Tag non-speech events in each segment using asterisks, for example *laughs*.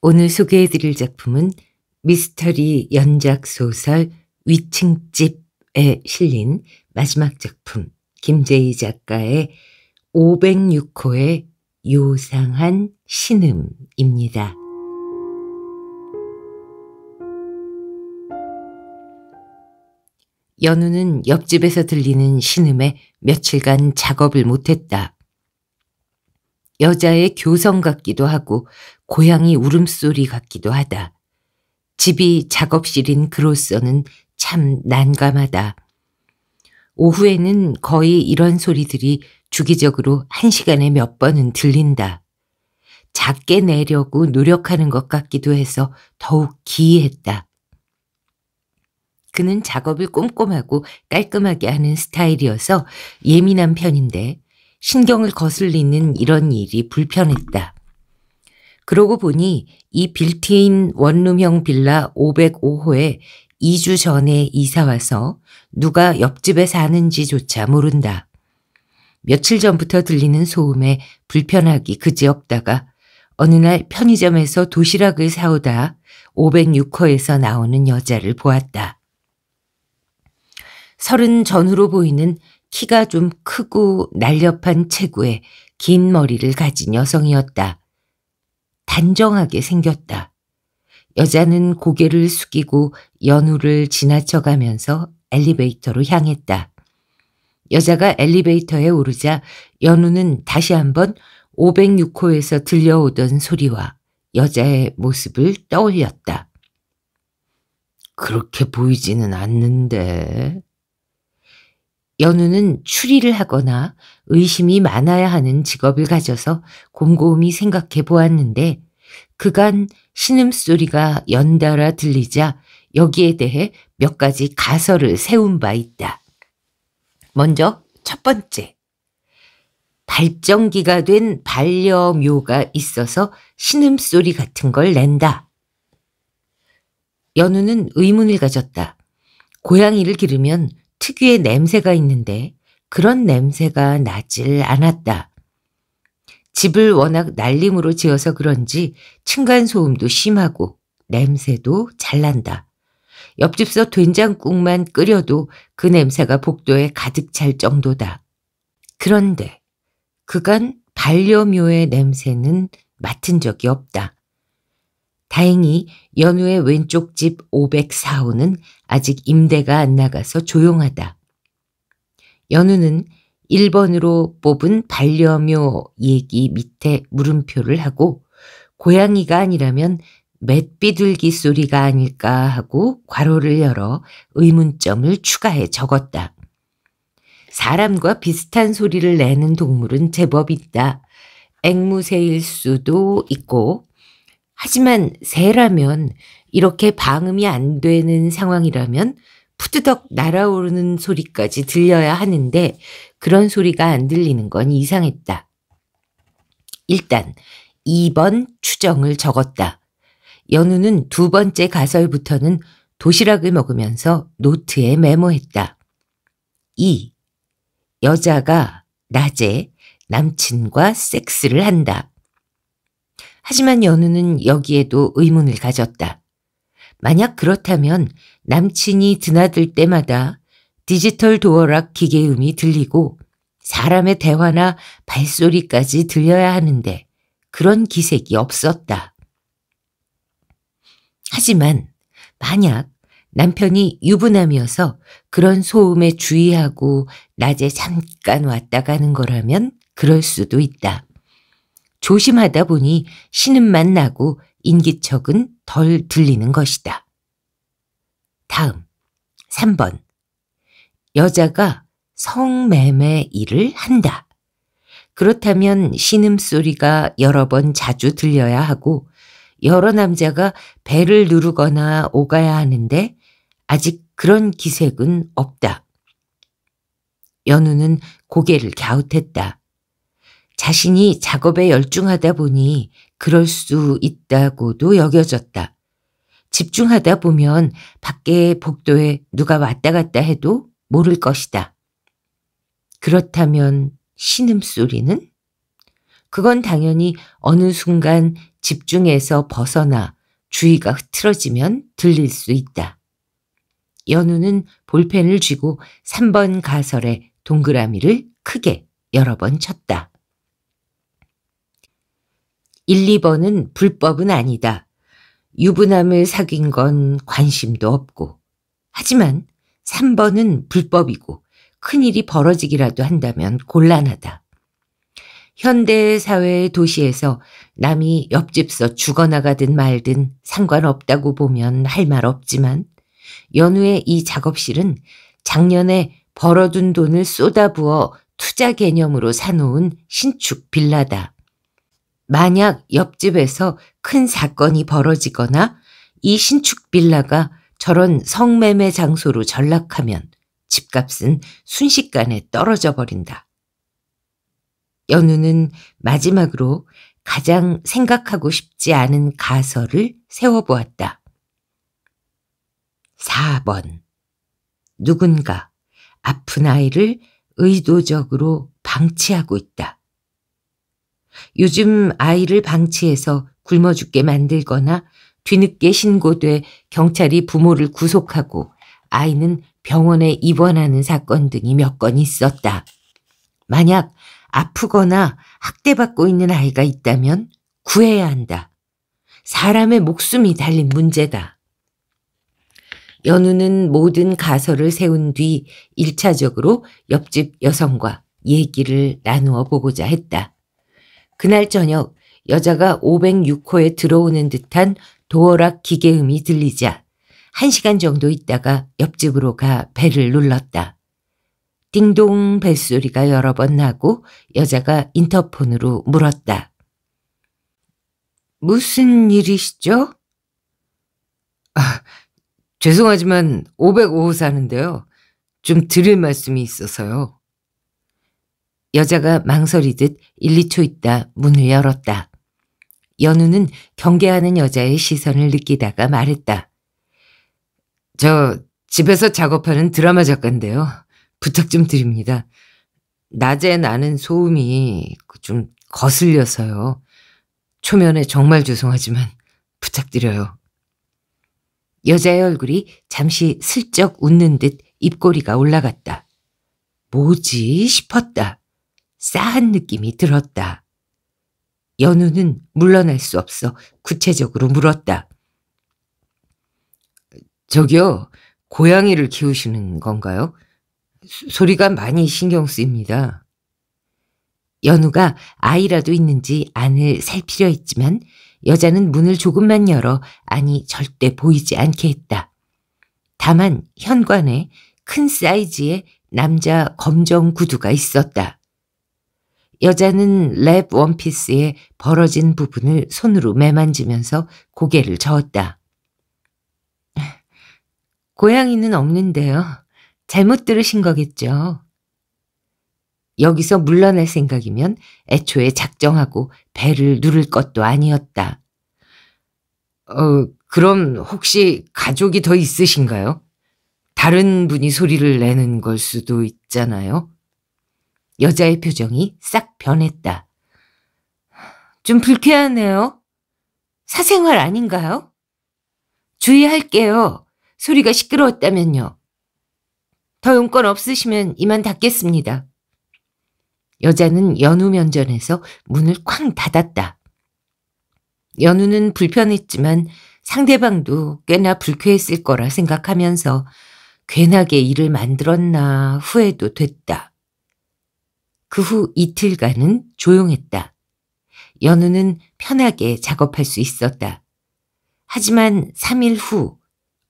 오늘 소개해드릴 작품은 미스터리 연작 소설 위층집에 실린 마지막 작품 김재희 작가의 506호의 요상한 신음입니다. 연우는 옆집에서 들리는 신음에 며칠간 작업을 못했다. 여자의 교성 같기도 하고 고양이 울음소리 같기도 하다. 집이 작업실인 그로서는 참 난감하다. 오후에는 거의 이런 소리들이 주기적으로 한 시간에 몇 번은 들린다. 작게 내려고 노력하는 것 같기도 해서 더욱 기이했다. 그는 작업을 꼼꼼하고 깔끔하게 하는 스타일이어서 예민한 편인데 신경을 거슬리는 이런 일이 불편했다. 그러고 보니 이 빌트인 원룸형 빌라 505호에 2주 전에 이사 와서 누가 옆집에 사는지조차 모른다. 며칠 전부터 들리는 소음에 불편하기 그지없다가 어느 날 편의점에서 도시락을 사오다 506호에서 나오는 여자를 보았다. 서른 전후로 보이는 키가 좀 크고 날렵한 체구에 긴 머리를 가진 여성이었다. 단정하게 생겼다. 여자는 고개를 숙이고 연우를 지나쳐가면서 엘리베이터로 향했다. 여자가 엘리베이터에 오르자 연우는 다시 한번 506호에서 들려오던 소리와 여자의 모습을 떠올렸다. 그렇게 보이지는 않는데. 연우는 추리를 하거나 의심이 많아야 하는 직업을 가져서 곰곰이 생각해 보았는데 그간 신음소리가 연달아 들리자 여기에 대해 몇 가지 가설을 세운 바 있다. 먼저 첫 번째. 발정기가된 반려묘가 있어서 신음소리 같은 걸 낸다. 연우는 의문을 가졌다. 고양이를 기르면 특유의 냄새가 있는데 그런 냄새가 나질 않았다. 집을 워낙 날림으로 지어서 그런지 층간소음도 심하고 냄새도 잘 난다. 옆집서 된장국만 끓여도 그 냄새가 복도에 가득 찰 정도다. 그런데 그간 반려묘의 냄새는 맡은 적이 없다. 다행히 연우의 왼쪽 집 504호는 아직 임대가 안 나가서 조용하다. 연우는 1번으로 뽑은 반려묘 얘기 밑에 물음표를 하고 고양이가 아니라면 맷비둘기 소리가 아닐까 하고 괄호를 열어 의문점을 추가해 적었다. 사람과 비슷한 소리를 내는 동물은 제법 있다. 앵무새일 수도 있고 하지만 새라면 이렇게 방음이 안 되는 상황이라면 푸드덕 날아오르는 소리까지 들려야 하는데 그런 소리가 안 들리는 건 이상했다. 일단 2번 추정을 적었다. 연우는 두 번째 가설부터는 도시락을 먹으면서 노트에 메모했다. 2. 여자가 낮에 남친과 섹스를 한다. 하지만 연우는 여기에도 의문을 가졌다. 만약 그렇다면 남친이 드나들 때마다 디지털 도어락 기계음이 들리고 사람의 대화나 발소리까지 들려야 하는데 그런 기색이 없었다. 하지만 만약 남편이 유부남이어서 그런 소음에 주의하고 낮에 잠깐 왔다 가는 거라면 그럴 수도 있다. 조심하다 보니 신음만 나고 인기척은 덜 들리는 것이다. 다음 3번 여자가 성매매 일을 한다. 그렇다면 신음소리가 여러 번 자주 들려야 하고 여러 남자가 배를 누르거나 오가야 하는데 아직 그런 기색은 없다. 연우는 고개를 갸웃했다. 자신이 작업에 열중하다 보니 그럴 수 있다고도 여겨졌다. 집중하다 보면 밖에 복도에 누가 왔다 갔다 해도 모를 것이다. 그렇다면 신음소리는? 그건 당연히 어느 순간 집중해서 벗어나 주의가 흐트러지면 들릴 수 있다. 연우는 볼펜을 쥐고 3번 가설에 동그라미를 크게 여러 번 쳤다. 1, 2번은 불법은 아니다. 유부남을 사귄 건 관심도 없고. 하지만 3번은 불법이고 큰일이 벌어지기라도 한다면 곤란하다. 현대 사회의 도시에서 남이 옆집서 죽어나가든 말든 상관없다고 보면 할 말 없지만 연우의 이 작업실은 작년에 벌어둔 돈을 쏟아부어 투자 개념으로 사놓은 신축 빌라다. 만약 옆집에서 큰 사건이 벌어지거나 이 신축 빌라가 저런 성매매 장소로 전락하면 집값은 순식간에 떨어져 버린다. 연우는 마지막으로 가장 생각하고 싶지 않은 가설을 세워보았다. 4번. 누군가 아픈 아이를 의도적으로 방치하고 있다. 요즘 아이를 방치해서 굶어 죽게 만들거나 뒤늦게 신고돼 경찰이 부모를 구속하고 아이는 병원에 입원하는 사건 등이 몇 건 있었다. 만약 아프거나 학대받고 있는 아이가 있다면 구해야 한다. 사람의 목숨이 달린 문제다. 연우는 모든 가설을 세운 뒤 1차적으로 옆집 여성과 얘기를 나누어 보고자 했다. 그날 저녁 여자가 506호에 들어오는 듯한 도어락 기계음이 들리자 1시간 정도 있다가 옆집으로 가 배를 눌렀다. 띵동 벨소리가 여러 번 나고 여자가 인터폰으로 물었다. 무슨 일이시죠? 아, 죄송하지만 505호 사는데요. 좀 드릴 말씀이 있어서요. 여자가 망설이듯 1, 2초 있다 문을 열었다. 연우는 경계하는 여자의 시선을 느끼다가 말했다. 저 집에서 작업하는 드라마 작가인데요. 부탁 좀 드립니다. 낮에 나는 소음이 좀 거슬려서요. 초면에 정말 죄송하지만 부탁드려요. 여자의 얼굴이 잠시 슬쩍 웃는 듯 입꼬리가 올라갔다. 뭐지 싶었다. 싸한 느낌이 들었다. 연우는 물러날 수 없어 구체적으로 물었다. 저기요, 고양이를 키우시는 건가요? 소, 리가 많이 신경 쓰입니다. 연우가 아이라도 있는지 안을 살피려 했지만 여자는 문을 조금만 열어 안이 절대 보이지 않게 했다. 다만 현관에 큰 사이즈의 남자 검정 구두가 있었다. 여자는 랩원피스에 벌어진 부분을 손으로 매만지면서 고개를 저었다. *laughs* 고양이는 없는데요. 잘못 들으신 거겠죠. 여기서 물러날 생각이면 애초에 작정하고 배를 누를 것도 아니었다. 어, 그럼 혹시 가족이 더 있으신가요? 다른 분이 소리를 내는 걸 수도 있잖아요. 여자의 표정이 싹 변했다. 좀 불쾌하네요. 사생활 아닌가요? 주의할게요. 소리가 시끄러웠다면요. 더 용건 없으시면 이만 닫겠습니다. 여자는 연우 면전에서 문을 쾅 닫았다. 연우는 불편했지만 상대방도 꽤나 불쾌했을 거라 생각하면서 괜하게 일을 만들었나 후회도 됐다. 그후 이틀간은 조용했다. 연우는 편하게 작업할 수 있었다. 하지만 3일 후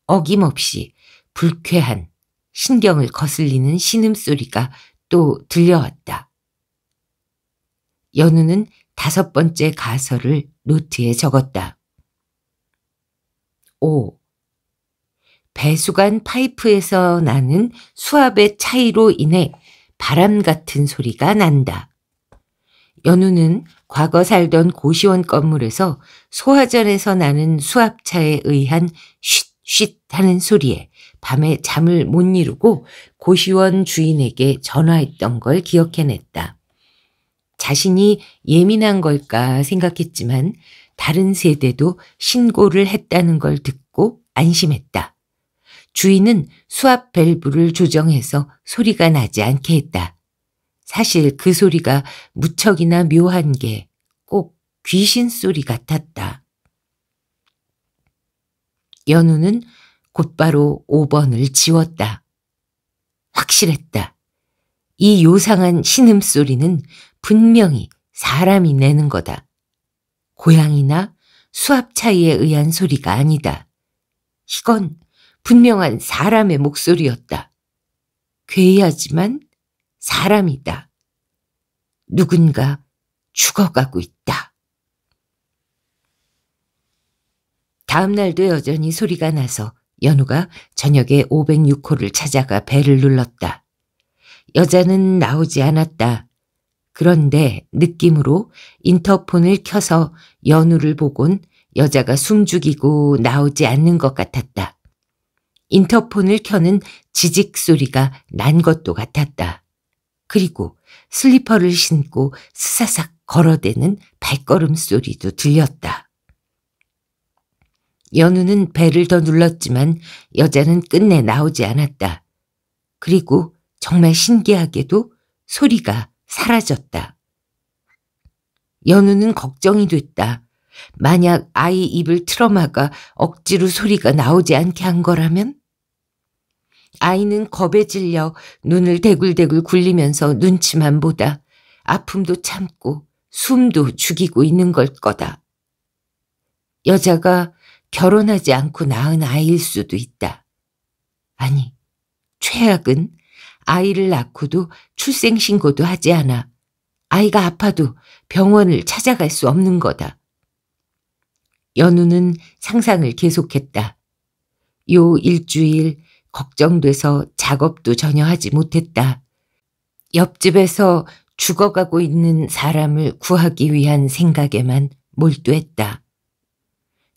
어김없이 불쾌한 신경을 거슬리는 신음소리가 또 들려왔다. 연우는 다섯 번째 가설을 노트에 적었다. 5. 배수관 파이프에서 나는 수압의 차이로 인해 바람 같은 소리가 난다. 연우는 과거 살던 고시원 건물에서 소화전에서 나는 수압차에 의한 쉿쉿 하는 소리에 밤에 잠을 못 이루고 고시원 주인에게 전화했던 걸 기억해냈다. 자신이 예민한 걸까 생각했지만 다른 세대도 신고를 했다는 걸 듣고 안심했다. 주인은 수압 밸브를 조정해서 소리가 나지 않게 했다. 사실 그 소리가 무척이나 묘한 게 꼭 귀신 소리 같았다. 연우는 곧바로 5번을 지웠다. 확실했다. 이 요상한 신음소리는 분명히 사람이 내는 거다. 고양이나 수압 차이에 의한 소리가 아니다. 이건 분명한 사람의 목소리였다. 괴이하지만 사람이다. 누군가 죽어가고 있다. 다음 날도 여전히 소리가 나서 연우가 저녁에 506호를 찾아가 배를 눌렀다. 여자는 나오지 않았다. 그런데 느낌으로 인터폰을 켜서 연우를 보곤 여자가 숨죽이고 나오지 않는 것 같았다. 인터폰을 켜는 지직 소리가 난 것도 같았다. 그리고 슬리퍼를 신고 스사삭 걸어대는 발걸음 소리도 들렸다. 연우는 배를 더 눌렀지만 여자는 끝내 나오지 않았다. 그리고 정말 신기하게도 소리가 사라졌다. 연우는 걱정이 됐다. 만약 아이 입을 트어마가 억지로 소리가 나오지 않게 한 거라면? 아이는 겁에 질려 눈을 대굴대굴 굴리면서 눈치만 보다 아픔도 참고 숨도 죽이고 있는 걸 거다. 여자가 결혼하지 않고 낳은 아이일 수도 있다. 아니, 최악은 아이를 낳고도 출생신고도 하지 않아 아이가 아파도 병원을 찾아갈 수 없는 거다. 연우는 상상을 계속했다. 요 일주일 걱정돼서 작업도 전혀 하지 못했다. 옆집에서 죽어가고 있는 사람을 구하기 위한 생각에만 몰두했다.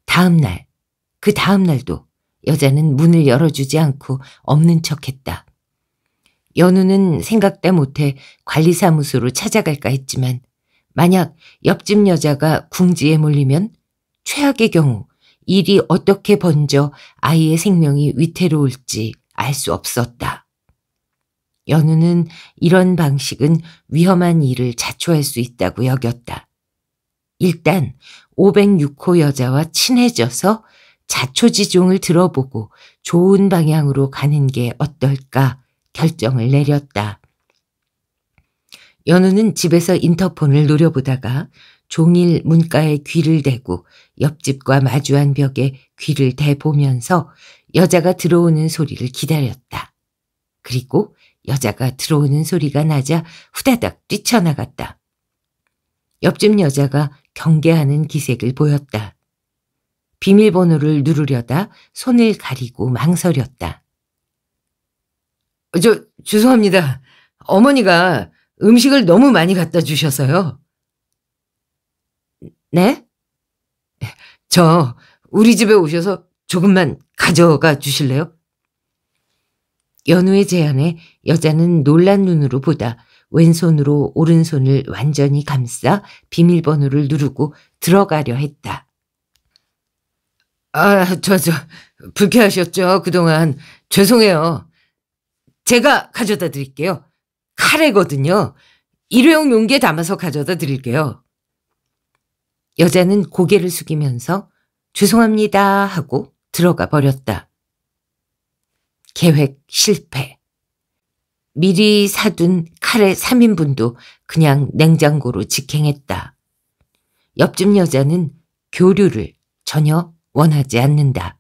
다음 날, 그 다음 날도 여자는 문을 열어주지 않고 없는 척했다. 연우는 생각다 못해 관리사무소로 찾아갈까 했지만 만약 옆집 여자가 궁지에 몰리면 최악의 경우 일이 어떻게 번져 아이의 생명이 위태로울지 알 수 없었다. 연우는 이런 방식은 위험한 일을 자초할 수 있다고 여겼다. 일단 506호 여자와 친해져서 자초지종을 들어보고 좋은 방향으로 가는 게 어떨까 결정을 내렸다. 연우는 집에서 인터폰을 노려보다가 종일 문가에 귀를 대고 옆집과 마주한 벽에 귀를 대보면서 여자가 들어오는 소리를 기다렸다. 그리고 여자가 들어오는 소리가 나자 후다닥 뛰쳐나갔다. 옆집 여자가 경계하는 기색을 보였다. 비밀번호를 누르려다 손을 가리고 망설였다. 어, 저, 죄송합니다. 어머니가 음식을 너무 많이 갖다 주셔서요. 네? 예, 저 우리 집에 오셔서 조금만 가져가 주실래요? 연우의 제안에 여자는 놀란 눈으로 보다 왼손으로 오른손을 완전히 감싸 비밀번호를 누르고 들어가려 했다. 아, 저, 저, 불쾌하셨죠? 그동안. 죄송해요. 제가 가져다 드릴게요. 카레거든요. 일회용 용기에 담아서 가져다 드릴게요. 여자는 고개를 숙이면서 죄송합니다 하고 들어가 버렸다. 계획 실패. 미리 사둔 칼의 3인분도 그냥 냉장고로 직행했다. 옆집 여자는 교류를 전혀 원하지 않는다.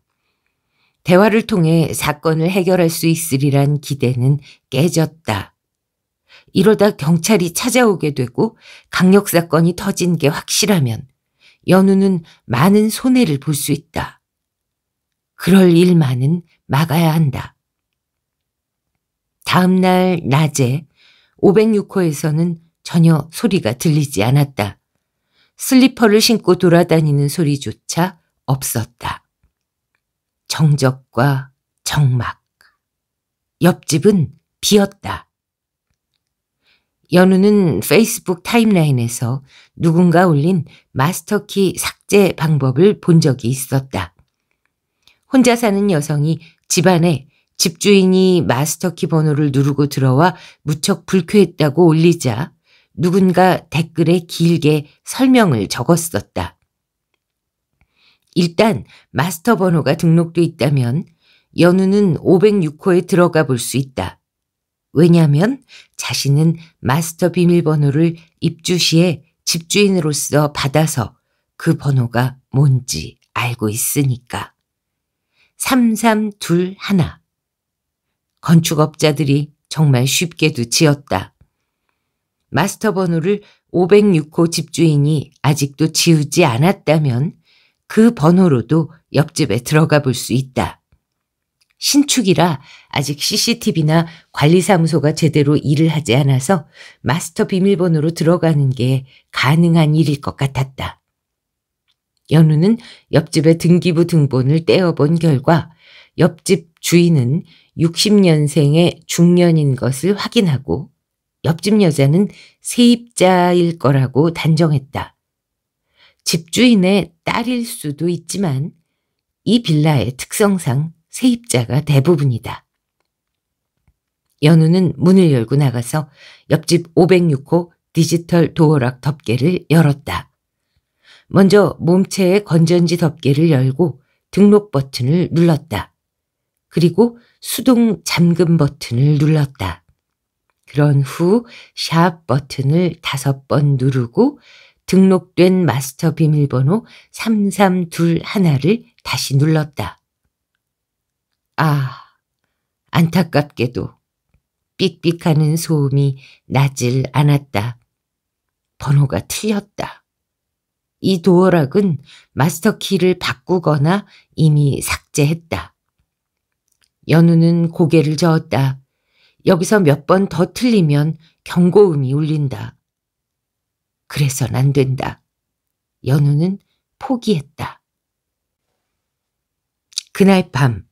대화를 통해 사건을 해결할 수 있으리란 기대는 깨졌다. 이러다 경찰이 찾아오게 되고 강력 사건이 터진 게 확실하면 연우는 많은 손해를 볼 수 있다. 그럴 일만은 막아야 한다. 다음 날 낮에 506호에서는 전혀 소리가 들리지 않았다. 슬리퍼를 신고 돌아다니는 소리조차 없었다. 정적과 정막. 옆집은 비었다. 연우는 페이스북 타임라인에서 누군가 올린 마스터키 삭제 방법을 본 적이 있었다. 혼자 사는 여성이 집안에 집주인이 마스터키 번호를 누르고 들어와 무척 불쾌했다고 올리자 누군가 댓글에 길게 설명을 적었었다. 일단 마스터 번호가 등록돼 있다면 연우는 506호에 들어가 볼 수 있다. 왜냐하면 자신은 마스터 비밀번호를 입주 시에 집주인으로서 받아서 그 번호가 뭔지 알고 있으니까. 3321 건축업자들이 정말 쉽게도 지었다. 마스터 번호를 506호 집주인이 아직도 지우지 않았다면 그 번호로도 옆집에 들어가 볼 수 있다. 신축이라 아직 CCTV나 관리사무소가 제대로 일을 하지 않아서 마스터 비밀번호로 들어가는 게 가능한 일일 것 같았다. 연우는 옆집의 등기부 등본을 떼어본 결과 옆집 주인은 60년생의 중년인 것을 확인하고 옆집 여자는 세입자일 거라고 단정했다. 집주인의 딸일 수도 있지만 이 빌라의 특성상 세입자가 대부분이다. 연우는 문을 열고 나가서 옆집 506호 디지털 도어락 덮개를 열었다. 먼저 몸체의 건전지 덮개를 열고 등록 버튼을 눌렀다. 그리고 수동 잠금 버튼을 눌렀다. 그런 후 샵 버튼을 다섯 번 누르고 등록된 마스터 비밀번호 3 3 2 1을 다시 눌렀다. 아, 안타깝게도 삑삑하는 소음이 나질 않았다. 번호가 틀렸다. 이 도어락은 마스터키를 바꾸거나 이미 삭제했다. 연우는 고개를 저었다. 여기서 몇 번 더 틀리면 경고음이 울린다. 그래선 안 된다. 연우는 포기했다. 그날 밤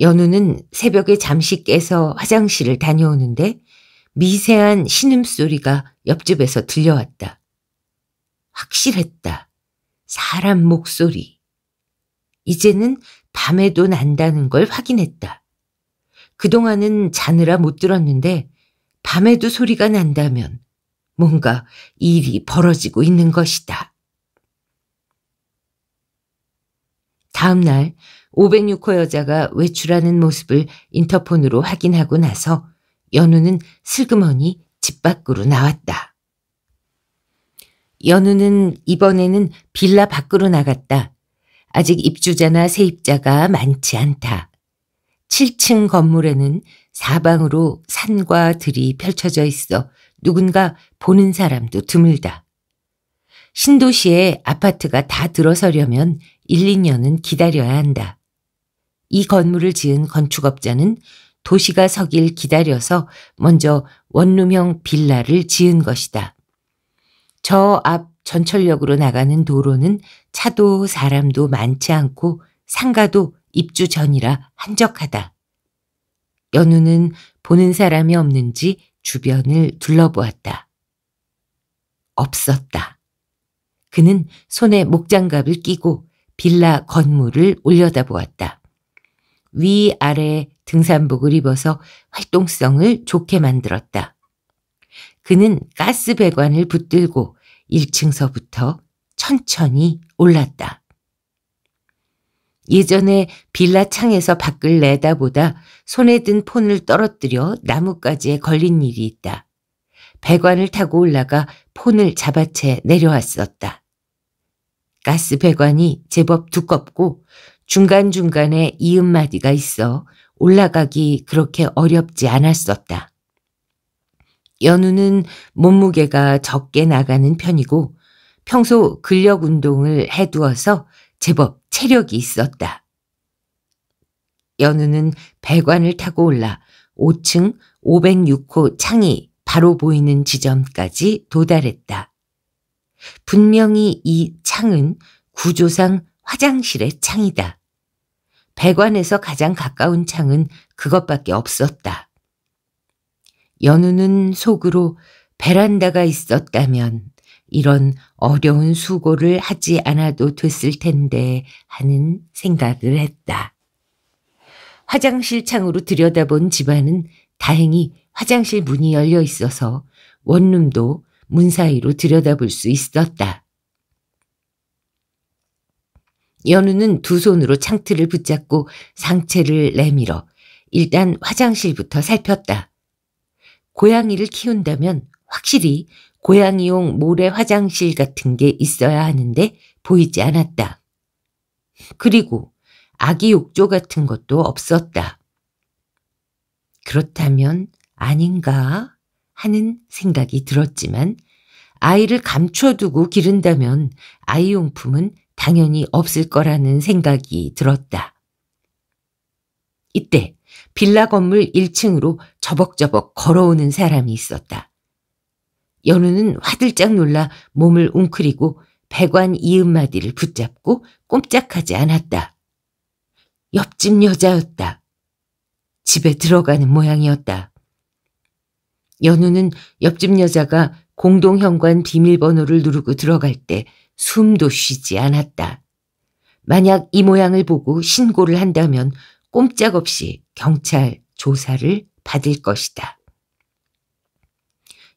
연우는 새벽에 잠시 깨서 화장실을 다녀오는데 미세한 신음소리가 옆집에서 들려왔다. 확실했다. 사람 목소리. 이제는 밤에도 난다는 걸 확인했다. 그동안은 자느라 못 들었는데 밤에도 소리가 난다면 뭔가 일이 벌어지고 있는 것이다. 다음 날 506호 여자가 외출하는 모습을 인터폰으로 확인하고 나서 연우는 슬그머니 집 밖으로 나왔다. 연우는 이번에는 빌라 밖으로 나갔다. 아직 입주자나 세입자가 많지 않다. 7층 건물에는 사방으로 산과 들이 펼쳐져 있어 누군가 보는 사람도 드물다. 신도시에 아파트가 다 들어서려면 1, 2년은 기다려야 한다. 이 건물을 지은 건축업자는 도시가 서길 기다려서 먼저 원룸형 빌라를 지은 것이다. 저 앞 전철역으로 나가는 도로는 차도 사람도 많지 않고 상가도 입주 전이라 한적하다. 연우는 보는 사람이 없는지 주변을 둘러보았다. 없었다. 그는 손에 목장갑을 끼고 빌라 건물을 올려다보았다. 위아래 등산복을 입어서 활동성을 좋게 만들었다. 그는 가스 배관을 붙들고 1층서부터 천천히 올랐다. 예전에 빌라 창에서 밖을 내다보다 손에 든 폰을 떨어뜨려 나뭇가지에 걸린 일이 있다. 배관을 타고 올라가 폰을 잡아채 내려왔었다. 가스 배관이 제법 두껍고 중간중간에 이음마디가 있어 올라가기 그렇게 어렵지 않았었다. 연우는 몸무게가 적게 나가는 편이고 평소 근력 운동을 해두어서 제법 체력이 있었다. 연우는 배관을 타고 올라 5층 506호 창이 바로 보이는 지점까지 도달했다. 분명히 이 창은 구조상 화장실의 창이다. 배관에서 가장 가까운 창은 그것밖에 없었다. 연우는 속으로 베란다가 있었다면 이런 어려운 수고를 하지 않아도 됐을 텐데 하는 생각을 했다. 화장실 창으로 들여다본 집안은 다행히 화장실 문이 열려 있어서 원룸도 문 사이로 들여다볼 수 있었다. 연우는 두 손으로 창틀을 붙잡고 상체를 내밀어 일단 화장실부터 살폈다. 고양이를 키운다면 확실히 고양이용 모래 화장실 같은 게 있어야 하는데 보이지 않았다. 그리고 아기 욕조 같은 것도 없었다. 그렇다면 아닌가? 하는 생각이 들었지만 아이를 감춰두고 기른다면 아이용품은 당연히 없을 거라는 생각이 들었다. 이때 빌라 건물 1층으로 저벅저벅 걸어오는 사람이 있었다. 연우는 화들짝 놀라 몸을 웅크리고 배관 이음마디를 붙잡고 꼼짝하지 않았다. 옆집 여자였다. 집에 들어가는 모양이었다. 연우는 옆집 여자가 공동현관 비밀번호를 누르고 들어갈 때 숨도 쉬지 않았다. 만약 이 모양을 보고 신고를 한다면 꼼짝없이 경찰 조사를 받을 것이다.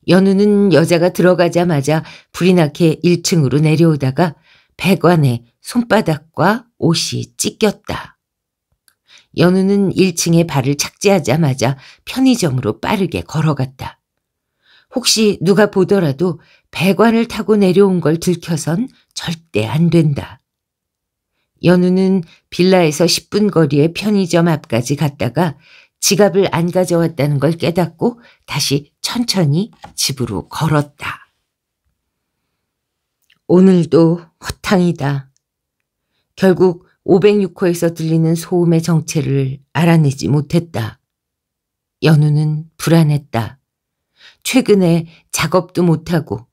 연우는 여자가 들어가자마자 불이 나게 1층으로 내려오다가 배관에 손바닥과 옷이 찢겼다. 연우는 1층에 발을 착지하자마자 편의점으로 빠르게 걸어갔다. 혹시 누가 보더라도 배관을 타고 내려온 걸 들켜선 절대 안 된다. 연우는 빌라에서 10분 거리의 편의점 앞까지 갔다가 지갑을 안 가져왔다는 걸 깨닫고 다시 천천히 집으로 걸었다. 오늘도 허탕이다. 결국 506호에서 들리는 소음의 정체를 알아내지 못했다. 연우는 불안했다. 최근에 작업도 못하고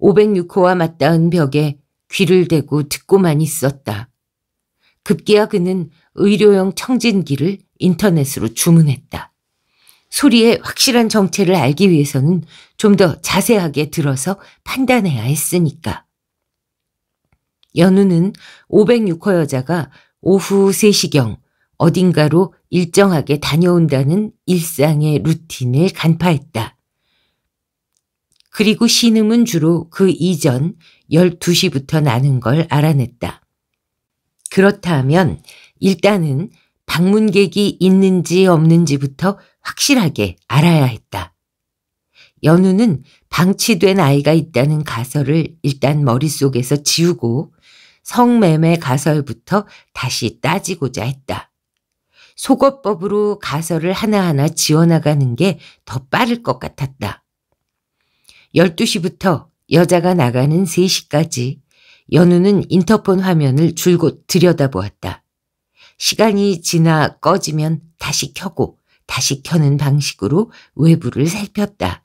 506호와 맞닿은 벽에 귀를 대고 듣고만 있었다. 급기야 그는 의료용 청진기를 인터넷으로 주문했다. 소리의 확실한 정체를 알기 위해서는 좀 더 자세하게 들어서 판단해야 했으니까. 연우는 506호 여자가 오후 3시경 어딘가로 일정하게 다녀온다는 일상의 루틴을 간파했다. 그리고 신음은 주로 그 이전 12시부터 나는 걸 알아냈다. 그렇다면 일단은 방문객이 있는지 없는지부터 확실하게 알아야 했다. 연우는 방치된 아이가 있다는 가설을 일단 머릿속에서 지우고 성매매 가설부터 다시 따지고자 했다. 속어법으로 가설을 하나하나 지어나가는 게 더 빠를 것 같았다. 12시부터 여자가 나가는 3시까지 연우는 인터폰 화면을 줄곧 들여다보았다. 시간이 지나 꺼지면 다시 켜고 다시 켜는 방식으로 외부를 살폈다.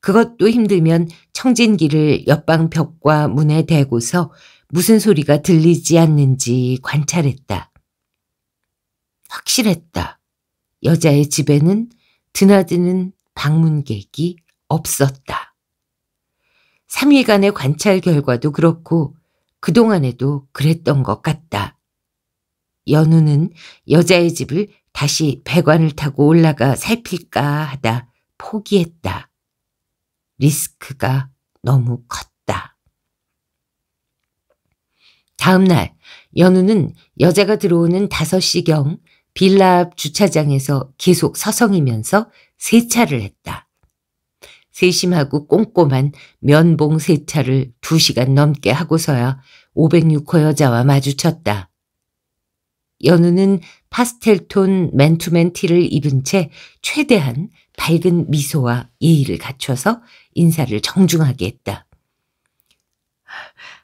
그것도 힘들면 청진기를 옆방 벽과 문에 대고서 무슨 소리가 들리지 않는지 관찰했다. 확실했다. 여자의 집에는 드나드는 방문객이 없었다. 3일간의 관찰 결과도 그렇고 그동안에도 그랬던 것 같다. 연우는 여자의 집을 다시 배관을 타고 올라가 살필까 하다 포기했다. 리스크가 너무 컸다. 다음 날 연우는 여자가 들어오는 5시경 빌라 앞 주차장에서 계속 서성이면서 세차를 했다. 세심하고 꼼꼼한 면봉 세차를 2시간 넘게 하고서야 506호 여자와 마주쳤다. 연우는 파스텔톤 맨투맨 티를 입은 채 최대한 밝은 미소와 예의를 갖춰서 인사를 정중하게 했다.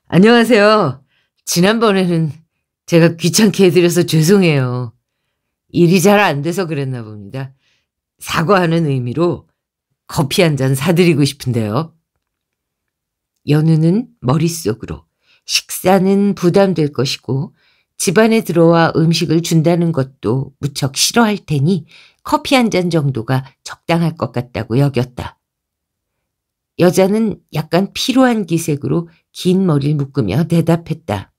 안녕하세요. 지난번에는 제가 귀찮게 해드려서 죄송해요. 일이 잘 안 돼서 그랬나 봅니다. 사과하는 의미로 커피 한 잔 사드리고 싶은데요. 연우는 머릿속으로 식사는 부담될 것이고 집안에 들어와 음식을 준다는 것도 무척 싫어할 테니 커피 한 잔 정도가 적당할 것 같다고 여겼다. 여자는 약간 피로한 기색으로 긴 머리를 묶으며 대답했다.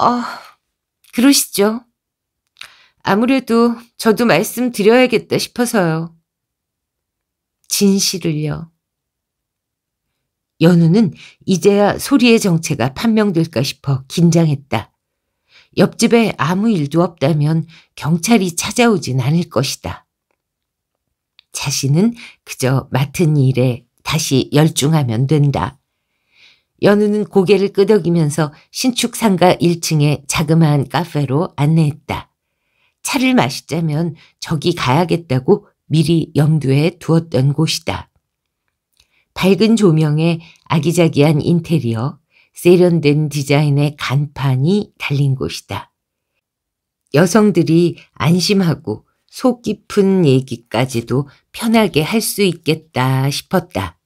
아, 그러시죠. 아무래도 저도 말씀드려야겠다 싶어서요. 진실을요. 연우는 이제야 소리의 정체가 판명될까 싶어 긴장했다. 옆집에 아무 일도 없다면 경찰이 찾아오진 않을 것이다. 자신은 그저 맡은 일에 다시 열중하면 된다. 연우는 고개를 끄덕이면서 신축상가 1층의 자그마한 카페로 안내했다. 차를 마시자면 저기 가야겠다고 미리 염두에 두었던 곳이다. 밝은 조명에 아기자기한 인테리어, 세련된 디자인의 간판이 달린 곳이다. 여성들이 안심하고 속 깊은 얘기까지도 편하게 할 수 있겠다 싶었다.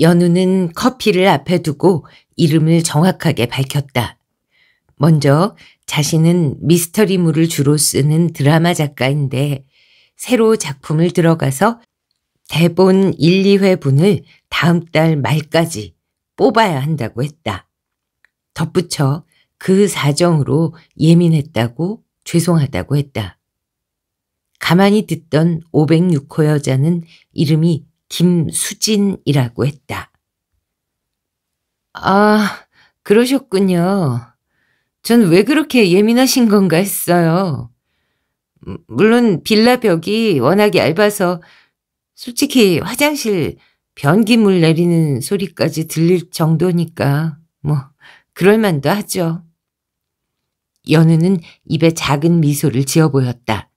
연우는 커피를 앞에 두고 이름을 정확하게 밝혔다. 먼저 자신은 미스터리물을 주로 쓰는 드라마 작가인데 새로 작품을 들어가서 대본 1, 2회분을 다음 달 말까지 뽑아야 한다고 했다. 덧붙여 그 사정으로 예민했다고 죄송하다고 했다. 가만히 듣던 506호 여자는 이름이 김수진이라고 했다. 아, 그러셨군요. 전 왜 그렇게 예민하신 건가 했어요. 음, 물론 빌라 벽이 워낙 얇아서 솔직히 화장실 변기물 내리는 소리까지 들릴 정도니까 뭐 그럴만도 하죠. 연우는 입에 작은 미소를 지어 보였다.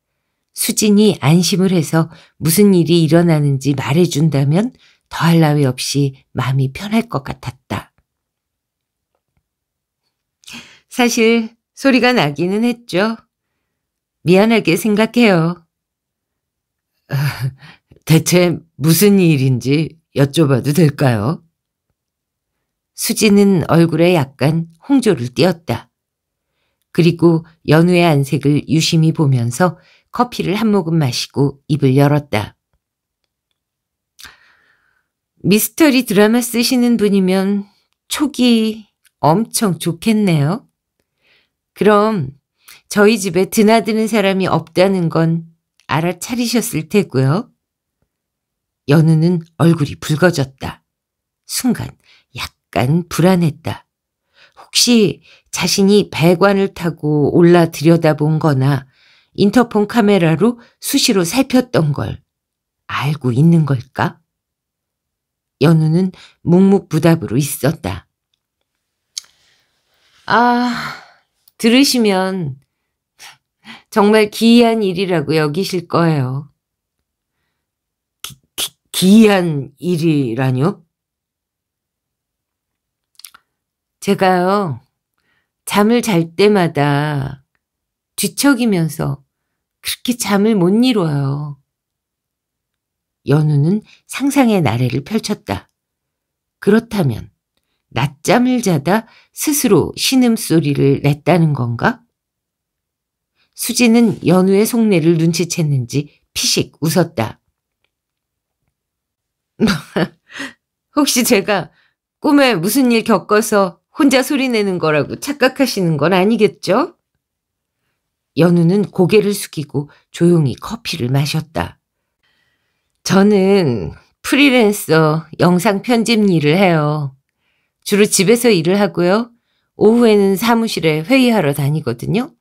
수진이 안심을 해서 무슨 일이 일어나는지 말해준다면 더할 나위 없이 마음이 편할 것 같았다. 사실 소리가 나기는 했죠. 미안하게 생각해요. *laughs* 대체 무슨 일인지 여쭤봐도 될까요? 수진은 얼굴에 약간 홍조를 띄었다. 그리고 연우의 안색을 유심히 보면서 커피를 한 모금 마시고 입을 열었다. 미스터리 드라마 쓰시는 분이면 초기 엄청 좋겠네요. 그럼 저희 집에 드나드는 사람이 없다는 건 알아차리셨을 테고요. 연우는 얼굴이 붉어졌다. 순간 약간 불안했다. 혹시 자신이 배관을 타고 올라 들여다본 거나 인터폰 카메라로 수시로 살폈던 걸 알고 있는 걸까? 연우는 묵묵부답으로 있었다. 아, 들으시면 정말 기이한 일이라고 여기실 거예요. 기, 기, 기이한 일이라뇨? 제가요, 잠을 잘 때마다 뒤척이면서 그렇게 잠을 못이루어요 연우는 상상의 나래를 펼쳤다. 그렇다면 낮잠을 자다 스스로 신음소리를 냈다는 건가? 수지는 연우의 속내를 눈치챘는지 피식 웃었다. *laughs* 혹시 제가 꿈에 무슨 일 겪어서 혼자 소리내는 거라고 착각하시는 건 아니겠죠? 연우는 고개를 숙이고 조용히 커피를 마셨다. 저는 프리랜서 영상 편집 일을 해요. 주로 집에서 일을 하고요. 오후에는 사무실에 회의하러 다니거든요.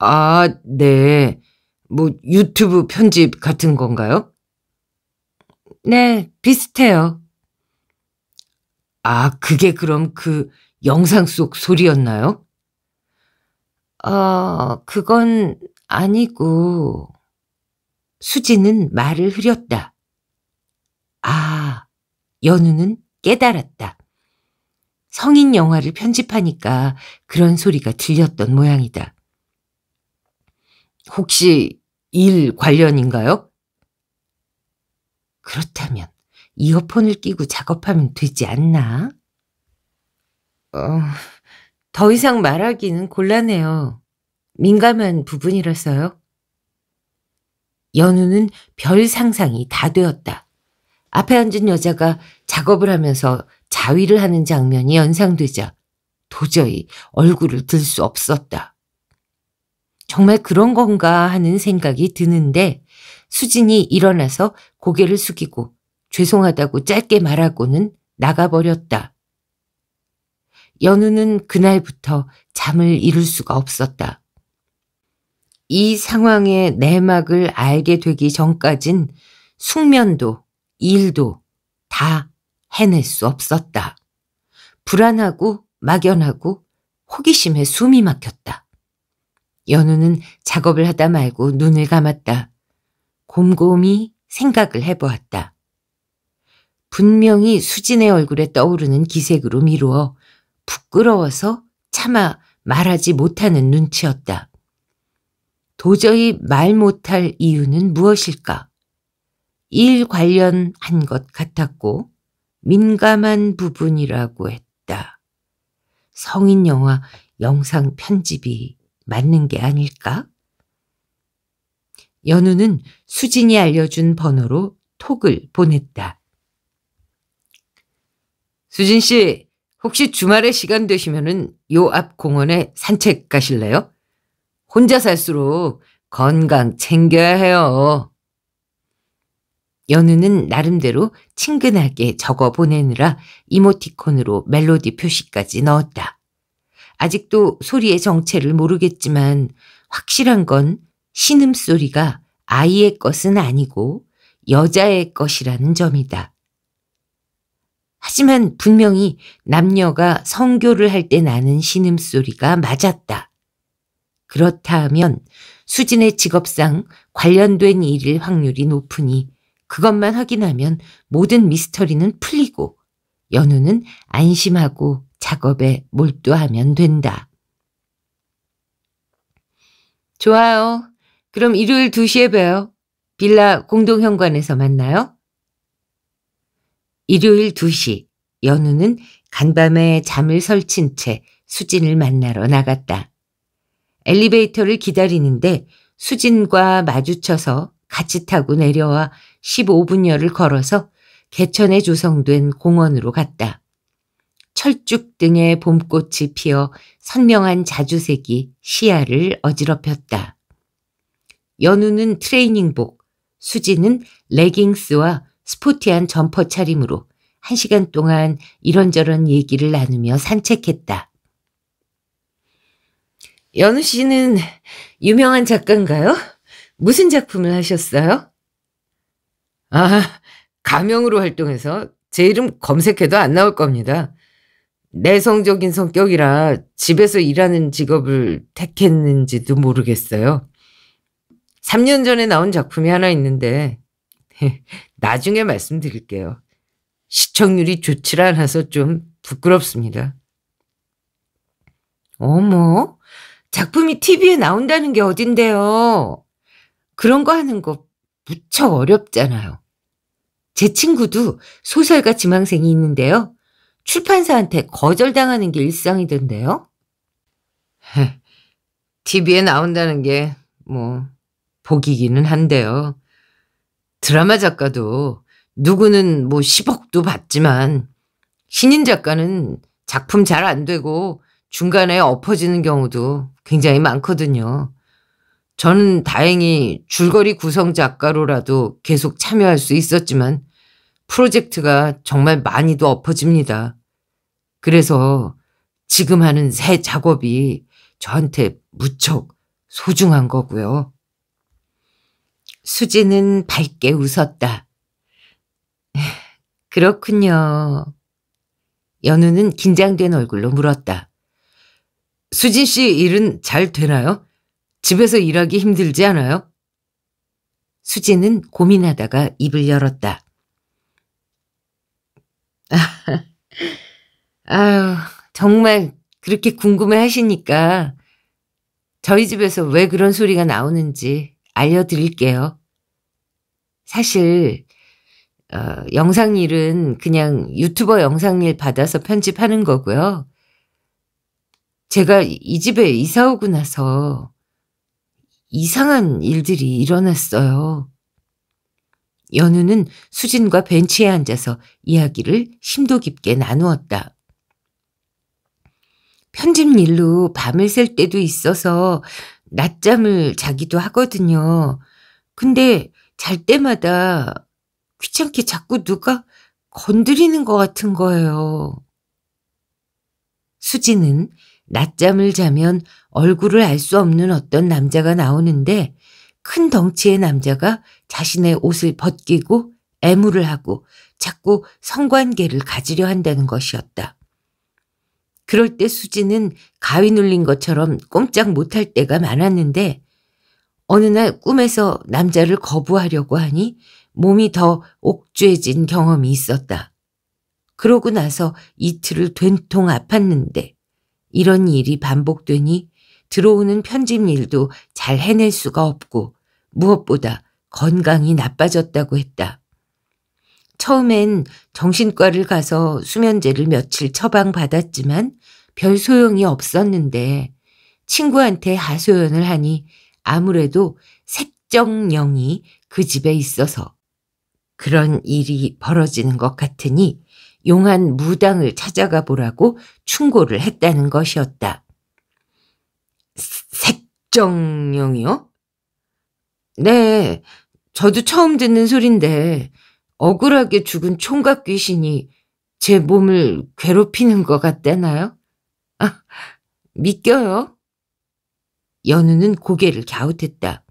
아, 네. 뭐 유튜브 편집 같은 건가요? 네, 비슷해요. 아, 그게 그럼 그 영상 속 소리였나요? 어, 그건 아니고, 수지는 말을 흐렸다. 아, 연우는 깨달았다. 성인 영화를 편집하니까 그런 소리가 들렸던 모양이다. 혹시 일 관련인가요? 그렇다면 이어폰을 끼고 작업하면 되지 않나? 어... 더 이상 말하기는 곤란해요. 민감한 부분이라서요. 연우는 별 상상이 다 되었다. 앞에 앉은 여자가 작업을 하면서 자위를 하는 장면이 연상되자 도저히 얼굴을 들 수 없었다. 정말 그런 건가 하는 생각이 드는데 수진이 일어나서 고개를 숙이고 죄송하다고 짧게 말하고는 나가버렸다. 연우는 그날부터 잠을 이룰 수가 없었다. 이 상황의 내막을 알게 되기 전까진 숙면도 일도 다 해낼 수 없었다. 불안하고 막연하고 호기심에 숨이 막혔다. 연우는 작업을 하다 말고 눈을 감았다. 곰곰이 생각을 해보았다. 분명히 수진의 얼굴에 떠오르는 기색으로 미루어 부끄러워서 차마 말하지 못하는 눈치였다. 도저히 말 못할 이유는 무엇일까? 일 관련한 것 같았고 민감한 부분이라고 했다. 성인 영화 영상 편집이 맞는 게 아닐까? 연우는 수진이 알려준 번호로 톡을 보냈다. 수진 씨, 혹시 주말에 시간 되시면은 요 앞 공원에 산책 가실래요? 혼자 살수록 건강 챙겨야 해요. 연우는 나름대로 친근하게 적어 보내느라 이모티콘으로 멜로디 표시까지 넣었다. 아직도 소리의 정체를 모르겠지만 확실한 건 신음소리가 아이의 것은 아니고 여자의 것이라는 점이다. 하지만 분명히 남녀가 성교를 할 때 나는 신음소리가 맞았다. 그렇다 면 수진의 직업상 관련된 일일 확률이 높으니 그것만 확인하면 모든 미스터리는 풀리고 연우는 안심하고 작업에 몰두하면 된다. 좋아요. 그럼 일요일 2시에 봬요. 빌라 공동현관에서 만나요. 일요일 2시 연우는 간밤에 잠을 설친 채 수진을 만나러 나갔다. 엘리베이터를 기다리는데 수진과 마주쳐서 같이 타고 내려와 15분여를 걸어서 개천에 조성된 공원으로 갔다. 철쭉 등의 봄꽃이 피어 선명한 자주색이 시야를 어지럽혔다. 연우는 트레이닝복, 수진은 레깅스와 스포티한 점퍼 차림으로 한 시간 동안 이런저런 얘기를 나누며 산책했다. 연우 씨는 유명한 작가인가요? 무슨 작품을 하셨어요? 아, 가명으로 활동해서 제 이름 검색해도 안 나올 겁니다. 내성적인 성격이라 집에서 일하는 직업을 택했는지도 모르겠어요. 3년 전에 나온 작품이 하나 있는데 나중에 말씀드릴게요. 시청률이 좋질 않아서 좀 부끄럽습니다. 어머, 작품이 TV에 나온다는 게 어딘데요. 그런 거 하는 거 무척 어렵잖아요. 제 친구도 소설가 지망생이 있는데요. 출판사한테 거절당하는 게 일상이던데요. TV에 나온다는 게 뭐 복이기는 한데요. 드라마 작가도 누구는 뭐 10억도 받지만 신인 작가는 작품 잘 안 되고 중간에 엎어지는 경우도 굉장히 많거든요. 저는 다행히 줄거리 구성 작가로라도 계속 참여할 수 있었지만 프로젝트가 정말 많이도 엎어집니다. 그래서 지금 하는 새 작업이 저한테 무척 소중한 거고요. 수지는 밝게 웃었다. *sighs* 그렇군요. 연우는 긴장된 얼굴로 물었다. 수진 씨 일은 잘 되나요? 집에서 일하기 힘들지 않아요? 수진은 고민하다가 입을 열었다. *laughs* 아휴 정말 그렇게 궁금해 하시니까 저희 집에서 왜 그런 소리가 나오는지 알려드릴게요. 사실 어, 영상일은 그냥 유튜버 영상일 받아서 편집하는 거고요. 제가 이 집에 이사 오고 나서 이상한 일들이 일어났어요. 연우는 수진과 벤치에 앉아서 이야기를 심도 깊게 나누었다. 편집 일로 밤을 셀 때도 있어서 낮잠을 자기도 하거든요. 근데 잘 때마다 귀찮게 자꾸 누가 건드리는 것 같은 거예요. 수지는 낮잠을 자면 얼굴을 알 수 없는 어떤 남자가 나오는데 큰 덩치의 남자가 자신의 옷을 벗기고 애무를 하고 자꾸 성관계를 가지려 한다는 것이었다. 그럴 때 수지는 가위 눌린 것처럼 꼼짝 못할 때가 많았는데 어느 날 꿈에서 남자를 거부하려고 하니 몸이 더 옥죄진 경험이 있었다. 그러고 나서 이틀을 된통 아팠는데 이런 일이 반복되니 들어오는 편집 일도 잘 해낼 수가 없고 무엇보다 건강이 나빠졌다고 했다. 처음엔 정신과를 가서 수면제를 며칠 처방받았지만 별 소용이 없었는데 친구한테 하소연을 하니 아무래도 색정령이 그 집에 있어서 그런 일이 벌어지는 것 같으니 용한 무당을 찾아가 보라고 충고를 했다는 것이었다. 색정령이요? 네, 저도 처음 듣는 소린데 억울하게 죽은 총각 귀신이 제 몸을 괴롭히는 것같대나요 아, 믿겨요. 연우는 고개를 갸웃했다.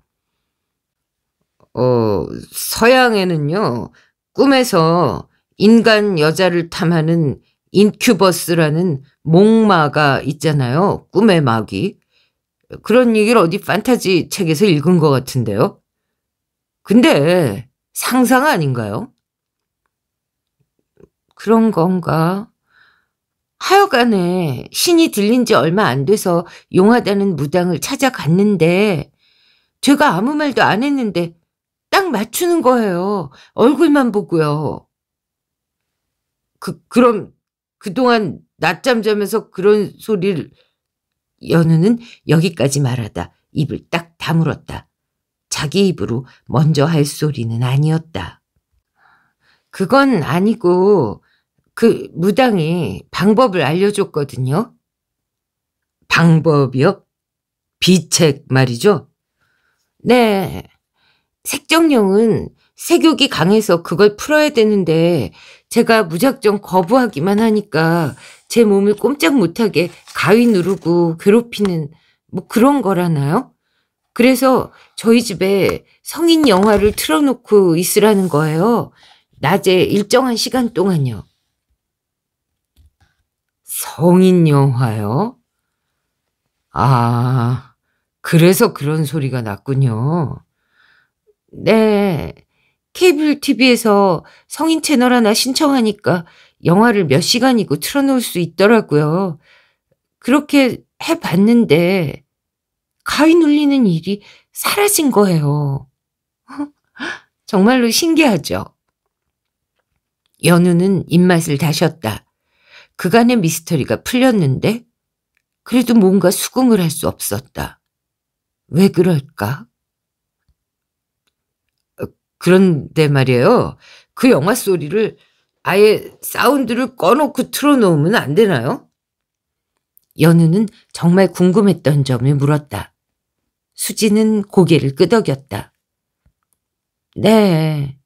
어, 서양에는요, 꿈에서 인간 여자를 탐하는 인큐버스라는 목마가 있잖아요. 꿈의 마귀. 그런 얘기를 어디 판타지 책에서 읽은 것 같은데요. 근데 상상 아닌가요? 그런 건가? 하여간에 신이 들린 지 얼마 안 돼서 용하다는 무당을 찾아갔는데 제가 아무 말도 안 했는데 딱 맞추는 거예요. 얼굴만 보고요. 그, 그럼 그동안 낮잠 자면서 그런 소리를 연우는 여기까지 말하다 입을 딱 다물었다. 자기 입으로 먼저 할 소리는 아니었다. 그건 아니고 그 무당이 방법을 알려줬거든요. 방법이요? 비책 말이죠? 네. 색정령은 색욕이 강해서 그걸 풀어야 되는데 제가 무작정 거부하기만 하니까 제 몸을 꼼짝 못하게 가위 누르고 괴롭히는 뭐 그런 거라나요? 그래서 저희 집에 성인 영화를 틀어놓고 있으라는 거예요. 낮에 일정한 시간 동안요. 성인 영화요? 아, 그래서 그런 소리가 났군요. 네. 케이블 TV에서 성인 채널 하나 신청하니까 영화를 몇 시간이고 틀어놓을 수 있더라고요. 그렇게 해봤는데, 가위 눌리는 일이 사라진 거예요. *laughs* 정말로 신기하죠? 연우는 입맛을 다셨다. 그간의 미스터리가 풀렸는데 그래도 뭔가 수긍을 할 수 없었다. 왜 그럴까? 어, 그런데 말이에요. 그 영화 소리를 아예 사운드를 꺼놓고 틀어놓으면 안 되나요? 연우는 정말 궁금했던 점을 물었다. 수지는 고개를 끄덕였다. 네,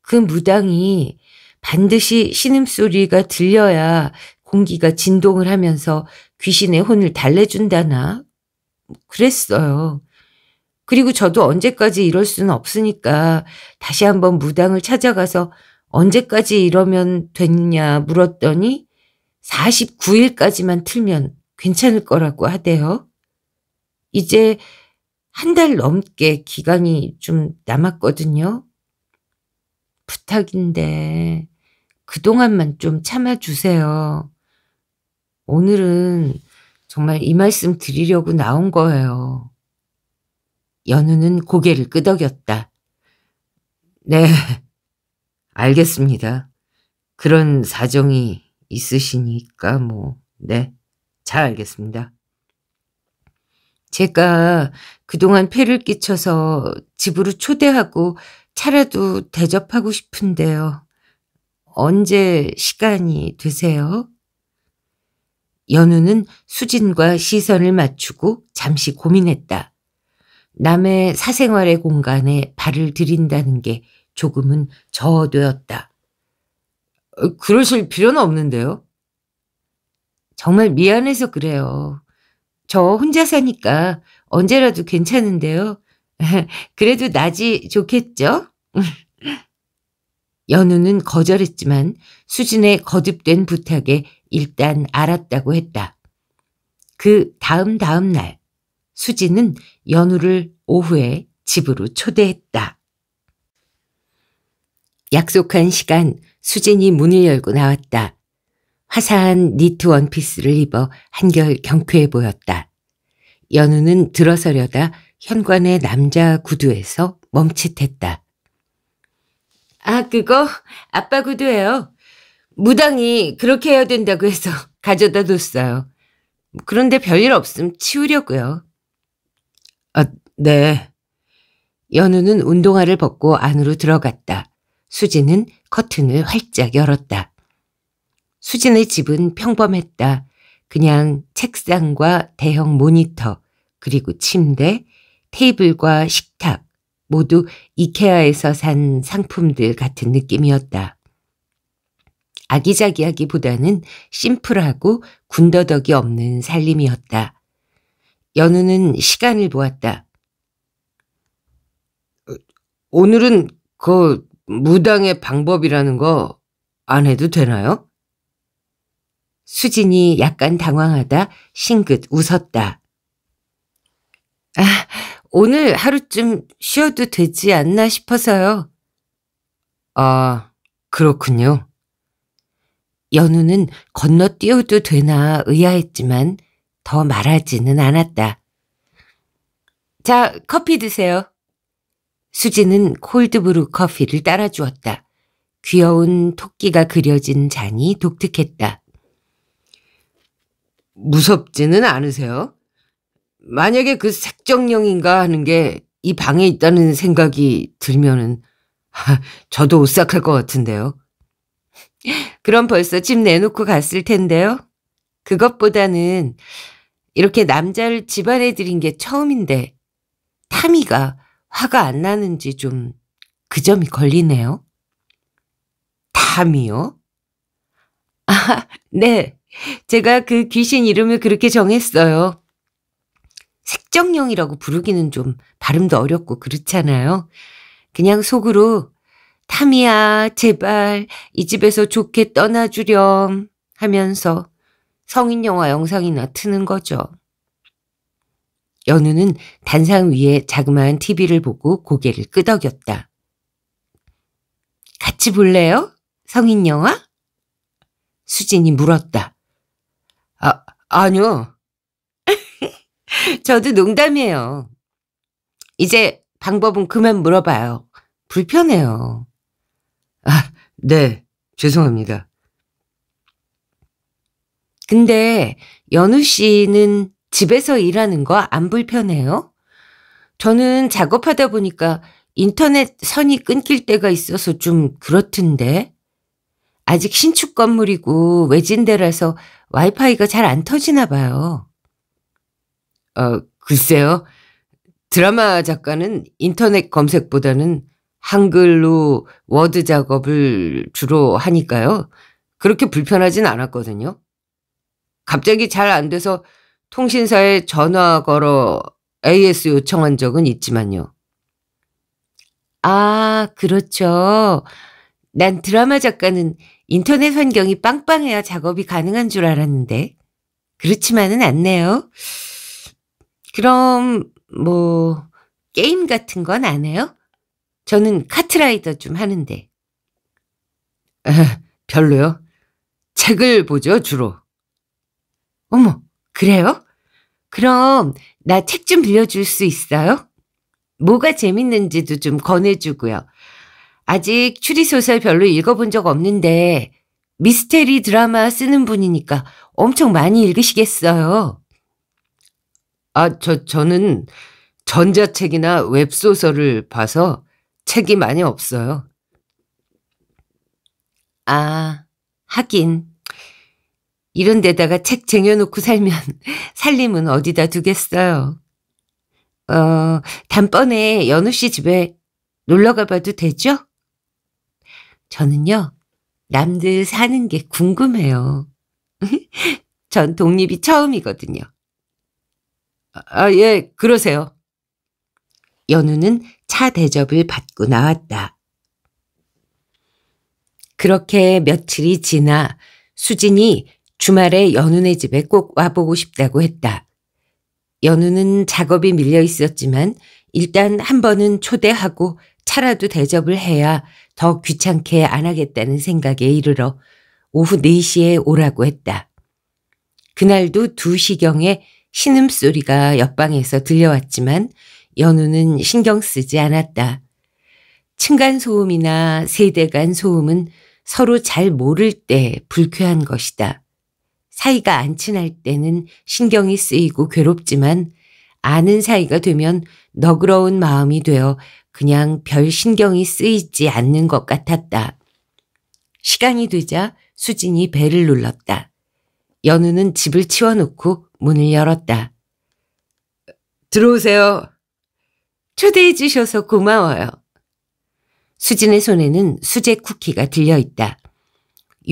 그 무당이 반드시 신음소리가 들려야 공기가 진동을 하면서 귀신의 혼을 달래준다나 그랬어요. 그리고 저도 언제까지 이럴 수는 없으니까 다시 한번 무당을 찾아가서 언제까지 이러면 됐냐 물었더니 49일까지만 틀면 괜찮을 거라고 하대요. 이제 한 달 넘게 기간이 좀 남았거든요. 부탁인데 그동안만 좀 참아주세요. 오늘은 정말 이 말씀 드리려고 나온 거예요. 연우는 고개를 끄덕였다. 네, 알겠습니다. 그런 사정이 있으시니까 뭐, 네, 잘 알겠습니다. 제가 그동안 폐를 끼쳐서 집으로 초대하고 차라도 대접하고 싶은데요. 언제 시간이 되세요? 연우는 수진과 시선을 맞추고 잠시 고민했다. 남의 사생활의 공간에 발을 들인다는 게 조금은 저어되었다. 어, 그러실 필요는 없는데요. 정말 미안해서 그래요. 저 혼자 사니까 언제라도 괜찮은데요. *laughs* 그래도 낮이 좋겠죠? *laughs* 연우는 거절했지만 수진의 거듭된 부탁에 일단 알았다고 했다. 그 다음 다음 날 수진은 연우를 오후에 집으로 초대했다. 약속한 시간 수진이 문을 열고 나왔다. 화사한 니트 원피스를 입어 한결 경쾌해 보였다. 연우는 들어서려다 현관의 남자 구두에서 멈칫했다. 아, 그거 아빠 구두예요. 무당이 그렇게 해야 된다고 해서 *laughs* 가져다 뒀어요. 그런데 별일 없음 치우려고요. 아, 네. 연우는 운동화를 벗고 안으로 들어갔다. 수진은 커튼을 활짝 열었다. 수진의 집은 평범했다. 그냥 책상과 대형 모니터, 그리고 침대, 테이블과 식탁, 모두 이케아에서 산 상품들 같은 느낌이었다. 아기자기하기보다는 심플하고 군더더기 없는 살림이었다. 연우는 시간을 보았다. 오늘은 그 무당의 방법이라는 거 안 해도 되나요? 수진이 약간 당황하다 싱긋 웃었다. 아, 오늘 하루쯤 쉬어도 되지 않나 싶어서요. 아, 그렇군요. 연우는 건너뛰어도 되나 의아했지만 더 말하지는 않았다. 자, 커피 드세요. 수지는 콜드브루 커피를 따라주었다. 귀여운 토끼가 그려진 잔이 독특했다. 무섭지는 않으세요? 만약에 그 색정령인가 하는 게 이 방에 있다는 생각이 들면은 하, 저도 오싹할 것 같은데요. 그럼 벌써 집 내놓고 갔을 텐데요. 그것보다는 이렇게 남자를 집안에 들인 게 처음인데 타미가 화가 안 나는지 좀 그 점이 걸리네요. 타미요? 아, 네. 제가 그 귀신 이름을 그렇게 정했어요. 색정령이라고 부르기는 좀 발음도 어렵고 그렇잖아요. 그냥 속으로 탐이야 제발 이 집에서 좋게 떠나주렴 하면서 성인 영화 영상이나 트는 거죠. 연우는 단상 위에 자그마한 TV를 보고 고개를 끄덕였다. 같이 볼래요? 성인 영화? 수진이 물었다. 아, 아니요. *laughs* 저도 농담이에요. 이제 방법은 그만 물어봐요. 불편해요. 아, 네. 죄송합니다. 근데 연우 씨는 집에서 일하는 거 안 불편해요? 저는 작업하다 보니까 인터넷 선이 끊길 때가 있어서 좀 그렇던데. 아직 신축 건물이고 외진데라서 와이파이가 잘 안 터지나 봐요. 어, 글쎄요. 드라마 작가는 인터넷 검색보다는 한글로 워드 작업을 주로 하니까요. 그렇게 불편하진 않았거든요. 갑자기 잘 안 돼서 통신사에 전화 걸어 AS 요청한 적은 있지만요. 아, 그렇죠. 난 드라마 작가는 인터넷 환경이 빵빵해야 작업이 가능한 줄 알았는데. 그렇지만은 않네요. 그럼 뭐 게임 같은 건 안 해요? 저는 카트라이더 좀 하는데. 에, *laughs* 별로요. 책을 보죠, 주로. 어머, 그래요? 그럼 나 책 좀 빌려줄 수 있어요? 뭐가 재밌는지도 좀 권해주고요. 아직 추리소설 별로 읽어본 적 없는데 미스테리 드라마 쓰는 분이니까 엄청 많이 읽으시겠어요. 아, 저, 저는 전자책이나 웹소설을 봐서 책이 많이 없어요. 아, 하긴. 이런 데다가 책 쟁여놓고 살면 *laughs* 살림은 어디다 두겠어요. 어, 단번에 연우 씨 집에 놀러 가봐도 되죠? 저는요, 남들 사는 게 궁금해요. *laughs* 전 독립이 처음이거든요. 아, 아, 예, 그러세요. 연우는 차 대접을 받고 나왔다. 그렇게 며칠이 지나 수진이 주말에 연우네 집에 꼭 와보고 싶다고 했다. 연우는 작업이 밀려 있었지만 일단 한 번은 초대하고 차라도 대접을 해야 더 귀찮게 안 하겠다는 생각에 이르러 오후 4시에 오라고 했다. 그날도 2시경에 신음소리가 옆방에서 들려왔지만 연우는 신경 쓰지 않았다. 층간 소음이나 세대 간 소음은 서로 잘 모를 때 불쾌한 것이다. 사이가 안 친할 때는 신경이 쓰이고 괴롭지만 아는 사이가 되면 너그러운 마음이 되어 그냥 별 신경이 쓰이지 않는 것 같았다. 시간이 되자 수진이 배를 눌렀다. 연우는 집을 치워놓고 문을 열었다. 들어오세요. 초대해 주셔서 고마워요. 수진의 손에는 수제 쿠키가 들려있다.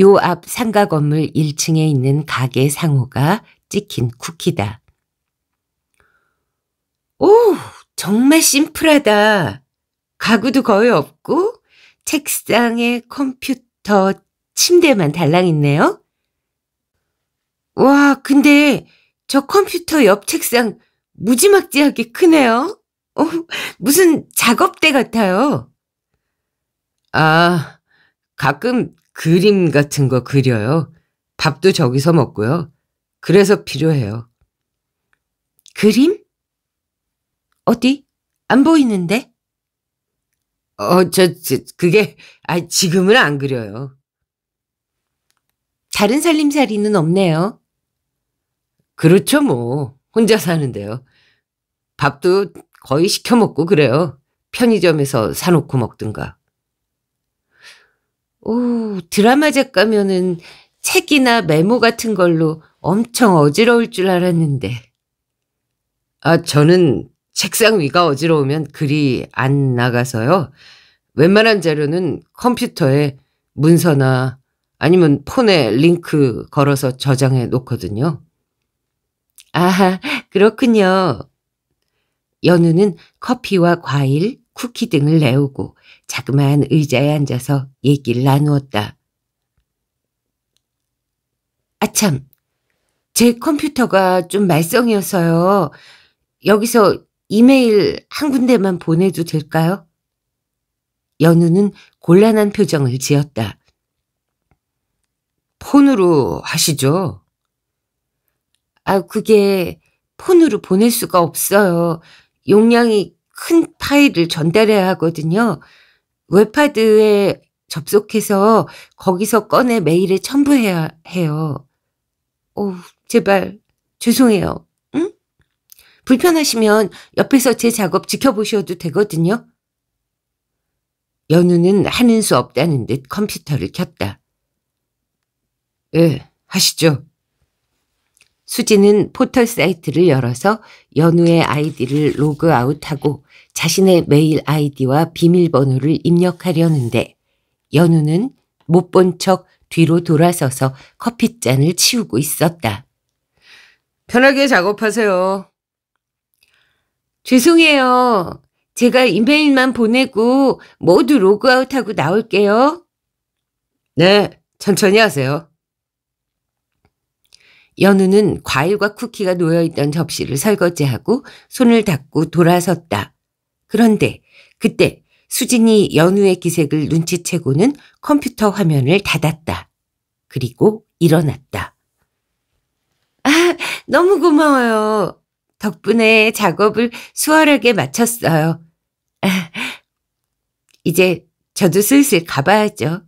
요 앞 상가 건물 1층에 있는 가게 상호가 찍힌 쿠키다. 오, 정말 심플하다. 가구도 거의 없고 책상에 컴퓨터, 침대만 달랑 있네요. 와, 근데 저 컴퓨터 옆 책상 무지막지하게 크네요. 어, 무슨 작업대 같아요. 아, 가끔 그림 같은 거 그려요. 밥도 저기서 먹고요. 그래서 필요해요. 그림? 어디? 안 보이는데? 어, 저, 저 그게, 아, 지금은 안 그려요. 다른 살림살이는 없네요. 그렇죠 뭐 혼자 사는데요. 밥도 거의 시켜 먹고 그래요. 편의점에서 사놓고 먹든가. 오 드라마 작가면은 책이나 메모 같은 걸로 엄청 어지러울 줄 알았는데. 아 저는 책상 위가 어지러우면 글이 안 나가서요. 웬만한 자료는 컴퓨터에 문서나 아니면 폰에 링크 걸어서 저장해 놓거든요. 아, 그렇군요. 연우는 커피와 과일, 쿠키 등을 내오고 자그마한 의자에 앉아서 얘기를 나누었다. 아참, 제 컴퓨터가 좀 말썽이어서요. 여기서 이메일 한 군데만 보내도 될까요? 연우는 곤란한 표정을 지었다. 폰으로 하시죠. 아, 그게 폰으로 보낼 수가 없어요. 용량이 큰 파일을 전달해야 하거든요. 웹하드에 접속해서 거기서 꺼내 메일에 첨부해야 해요. 오, 제발 죄송해요. 응? 불편하시면 옆에서 제 작업 지켜보셔도 되거든요. 연우는 하는 수 없다는 듯 컴퓨터를 켰다. 예, 하시죠. 수지는 포털 사이트를 열어서 연우의 아이디를 로그아웃하고 자신의 메일 아이디와 비밀번호를 입력하려는데 연우는 못 본 척 뒤로 돌아서서 커피잔을 치우고 있었다. 편하게 작업하세요. 죄송해요. 제가 이메일만 보내고 모두 로그아웃하고 나올게요. 네, 천천히 하세요. 연우는 과일과 쿠키가 놓여있던 접시를 설거지하고 손을 닦고 돌아섰다. 그런데 그때 수진이 연우의 기색을 눈치채고는 컴퓨터 화면을 닫았다. 그리고 일어났다. 아, 너무 고마워요. 덕분에 작업을 수월하게 마쳤어요. 아, 이제 저도 슬슬 가봐야죠.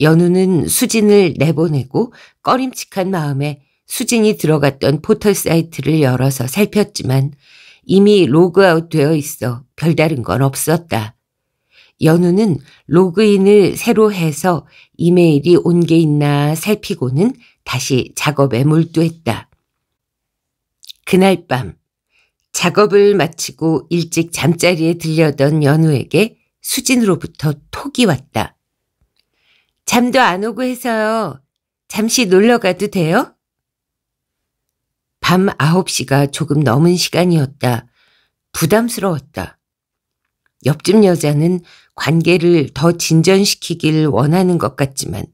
연우는 수진을 내보내고 꺼림칙한 마음에 수진이 들어갔던 포털 사이트를 열어서 살폈지만 이미 로그아웃 되어 있어 별다른 건 없었다. 연우는 로그인을 새로 해서 이메일이 온 게 있나 살피고는 다시 작업에 몰두했다. 그날 밤 작업을 마치고 일찍 잠자리에 들려던 연우에게 수진으로부터 톡이 왔다. 잠도 안 오고 해서요. 잠시 놀러 가도 돼요? 밤 9시가 조금 넘은 시간이었다. 부담스러웠다. 옆집 여자는 관계를 더 진전시키길 원하는 것 같지만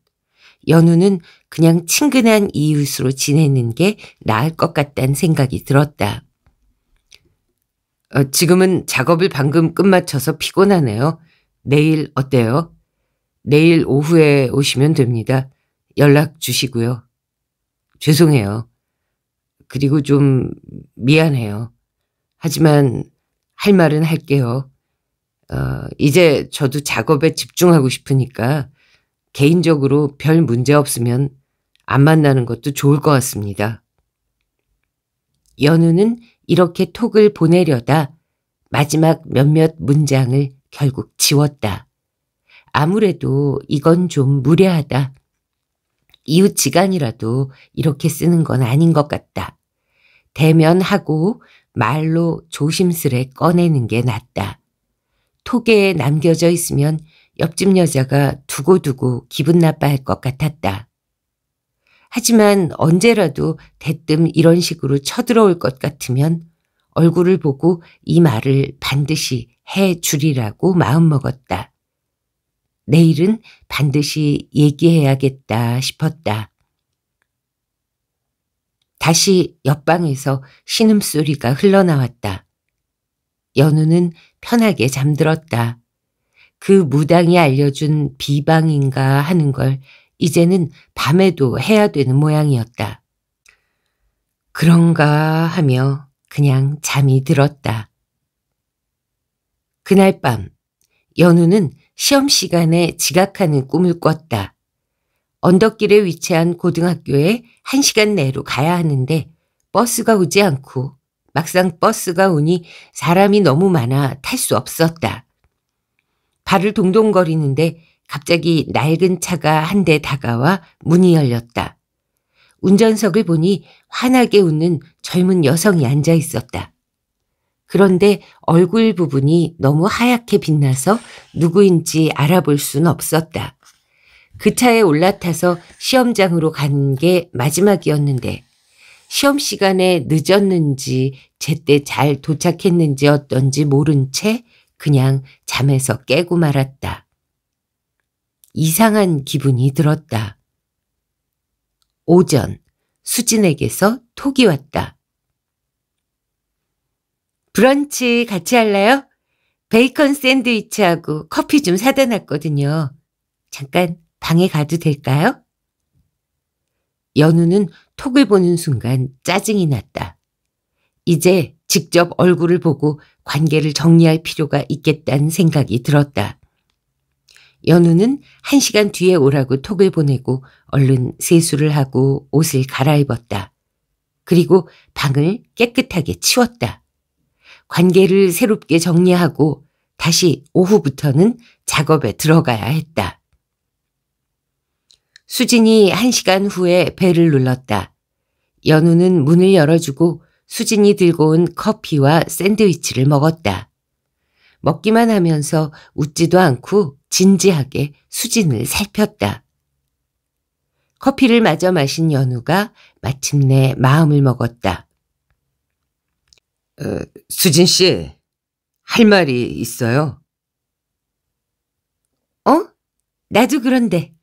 연우는 그냥 친근한 이웃으로 지내는 게 나을 것 같다는 생각이 들었다. 어, 지금은 작업을 방금 끝마쳐서 피곤하네요. 내일 어때요? 내일 오후에 오시면 됩니다. 연락 주시고요. 죄송해요. 그리고 좀 미안해요. 하지만 할 말은 할게요. 어, 이제 저도 작업에 집중하고 싶으니까 개인적으로 별 문제 없으면 안 만나는 것도 좋을 것 같습니다. 연우는 이렇게 톡을 보내려다 마지막 몇몇 문장을 결국 지웠다. 아무래도 이건 좀 무례하다. 이웃지간이라도 이렇게 쓰는 건 아닌 것 같다. 대면하고 말로 조심스레 꺼내는 게 낫다. 토계에 남겨져 있으면 옆집 여자가 두고두고 기분 나빠할 것 같았다. 하지만 언제라도 대뜸 이런 식으로 쳐들어올 것 같으면 얼굴을 보고 이 말을 반드시 해 주리라고 마음먹었다. 내일은 반드시 얘기해야겠다 싶었다. 다시 옆방에서 신음소리가 흘러나왔다. 연우는 편하게 잠들었다. 그 무당이 알려준 비방인가 하는 걸 이제는 밤에도 해야 되는 모양이었다. 그런가 하며 그냥 잠이 들었다. 그날 밤 연우는 시험 시간에 지각하는 꿈을 꿨다. 언덕길에 위치한 고등학교에 한시간 내로 가야 하는데 버스가 오지 않고 막상 버스가 오니 사람이 너무 많아 탈 수 없었다. 발을 동동거리는데 갑자기 낡은 차가 한 대 다가와 문이 열렸다. 운전석을 보니 환하게 웃는 젊은 여성이 앉아 있었다. 그런데 얼굴 부분이 너무 하얗게 빛나서 누구인지 알아볼 순 없었다. 그 차에 올라타서 시험장으로 간 게 마지막이었는데 시험 시간에 늦었는지 제때 잘 도착했는지 어떤지 모른 채 그냥 잠에서 깨고 말았다. 이상한 기분이 들었다. 오전 수진에게서 톡이 왔다. 브런치 같이 할래요? 베이컨 샌드위치하고 커피 좀 사다 놨거든요. 잠깐 방에 가도 될까요? 연우는 톡을 보는 순간 짜증이 났다. 이제 직접 얼굴을 보고 관계를 정리할 필요가 있겠다는 생각이 들었다. 연우는 한 시간 뒤에 오라고 톡을 보내고 얼른 세수를 하고 옷을 갈아입었다. 그리고 방을 깨끗하게 치웠다. 관계를 새롭게 정리하고 다시 오후부터는 작업에 들어가야 했다. 수진이 한 시간 후에 배를 눌렀다. 연우는 문을 열어주고 수진이 들고 온 커피와 샌드위치를 먹었다. 먹기만 하면서 웃지도 않고 진지하게 수진을 살폈다. 커피를 마저 마신 연우가 마침내 마음을 먹었다. 어, 수진 씨, 할 말이 있어요. 어? 나도 그런데.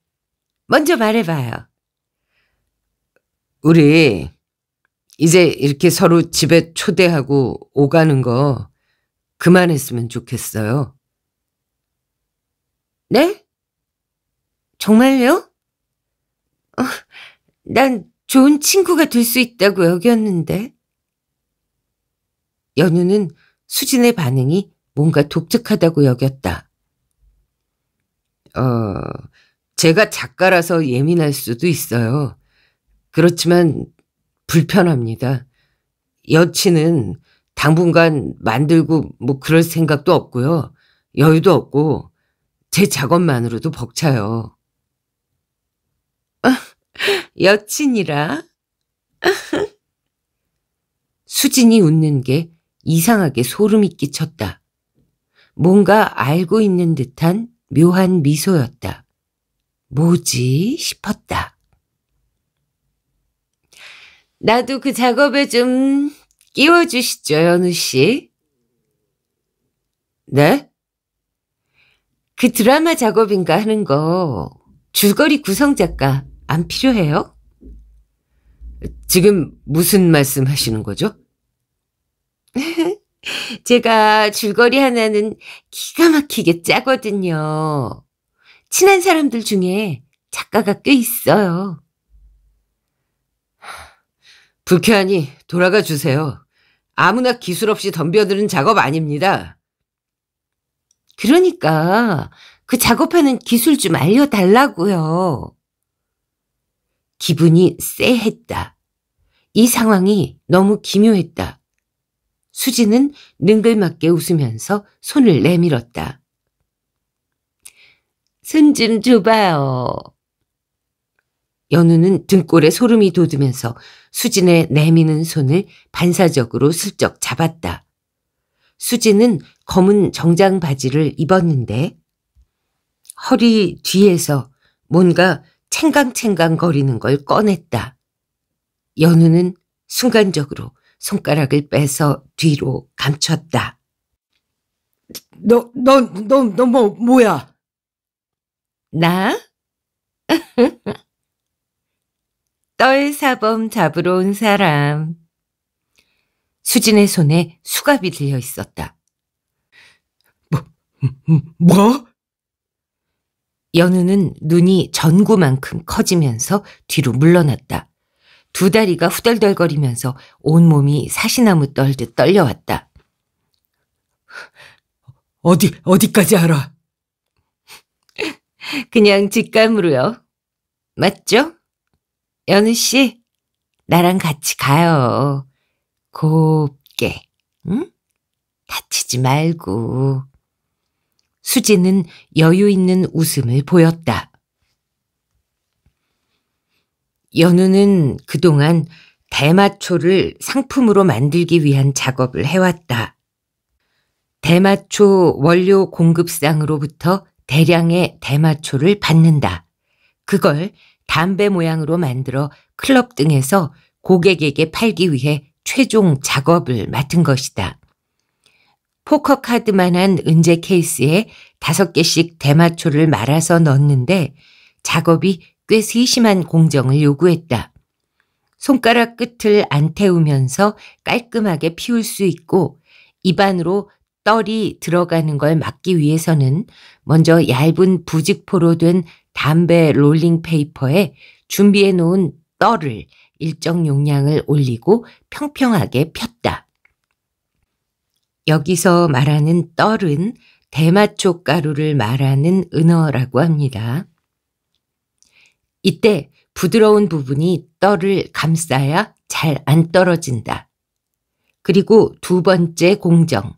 먼저 말해봐요. 우리 이제 이렇게 서로 집에 초대하고 오가는 거 그만했으면 좋겠어요. 네? 정말요? 어, 난 좋은 친구가 될 수 있다고 여겼는데. 연우는 수진의 반응이 뭔가 독특하다고 여겼다. 어, 제가 작가라서 예민할 수도 있어요. 그렇지만 불편합니다. 여친은 당분간 만들고 뭐 그럴 생각도 없고요. 여유도 없고 제 작업만으로도 벅차요. *laughs* 여친이라? *laughs* 수진이 웃는 게 이상하게 소름이 끼쳤다. 뭔가 알고 있는 듯한 묘한 미소였다. 뭐지 싶었다. 나도 그 작업에 좀 끼워주시죠, 연우 씨. 네? 그 드라마 작업인가 하는 거 줄거리 구성 작가 안 필요해요? 지금 무슨 말씀 하시는 거죠? *laughs* 제가 줄거리 하나는 기가 막히게 짜거든요. 친한 사람들 중에 작가가 꽤 있어요. 불쾌하니 돌아가 주세요. 아무나 기술 없이 덤벼드는 작업 아닙니다. 그러니까 그 작업하는 기술 좀 알려달라고요. 기분이 쎄했다. 이 상황이 너무 기묘했다. 수지는 능글맞게 웃으면서 손을 내밀었다. 손좀 줘봐요. 연우는 등골에 소름이 돋으면서 수진의 내미는 손을 반사적으로 슬쩍 잡았다. 수진은 검은 정장 바지를 입었는데 허리 뒤에서 뭔가 챙강챙강 거리는 걸 꺼냈다. 연우는 순간적으로 손가락을 빼서 뒤로 감췄다. 너, 너, 너, 너, 뭐, 뭐야? 나? *laughs* 떨사범 잡으러 온 사람. 수진의 손에 수갑이 들려 있었다. 뭐, 뭐? 뭐? 연우는 눈이 전구만큼 커지면서 뒤로 물러났다. 두 다리가 후덜덜거리면서 온몸이 사시나무 떨듯 떨려왔다. 어디, 어디까지 알아? 그냥 직감으로요. 맞죠? 연우 씨, 나랑 같이 가요. 곱게, 응? 다치지 말고. 수지는 여유 있는 웃음을 보였다. 연우는 그동안 대마초를 상품으로 만들기 위한 작업을 해왔다. 대마초 원료 공급상으로부터 대량의 대마초를 받는다. 그걸 담배 모양으로 만들어 클럽 등에서 고객에게 팔기 위해 최종 작업을 맡은 것이다. 포커카드만한 은재 케이스에 다섯 개씩 대마초를 말아서 넣는데 작업이 꽤 세심한 공정을 요구했다. 손가락 끝을 안 태우면서 깔끔하게 피울 수 있고 입안으로 떨이 들어가는 걸 막기 위해서는 먼저 얇은 부직포로 된 담배 롤링 페이퍼에 준비해 놓은 떨을 일정 용량을 올리고 평평하게 폈다. 여기서 말하는 떨은 대마초 가루를 말하는 은어라고 합니다. 이때 부드러운 부분이 떨을 감싸야 잘 안 떨어진다. 그리고 두 번째 공정.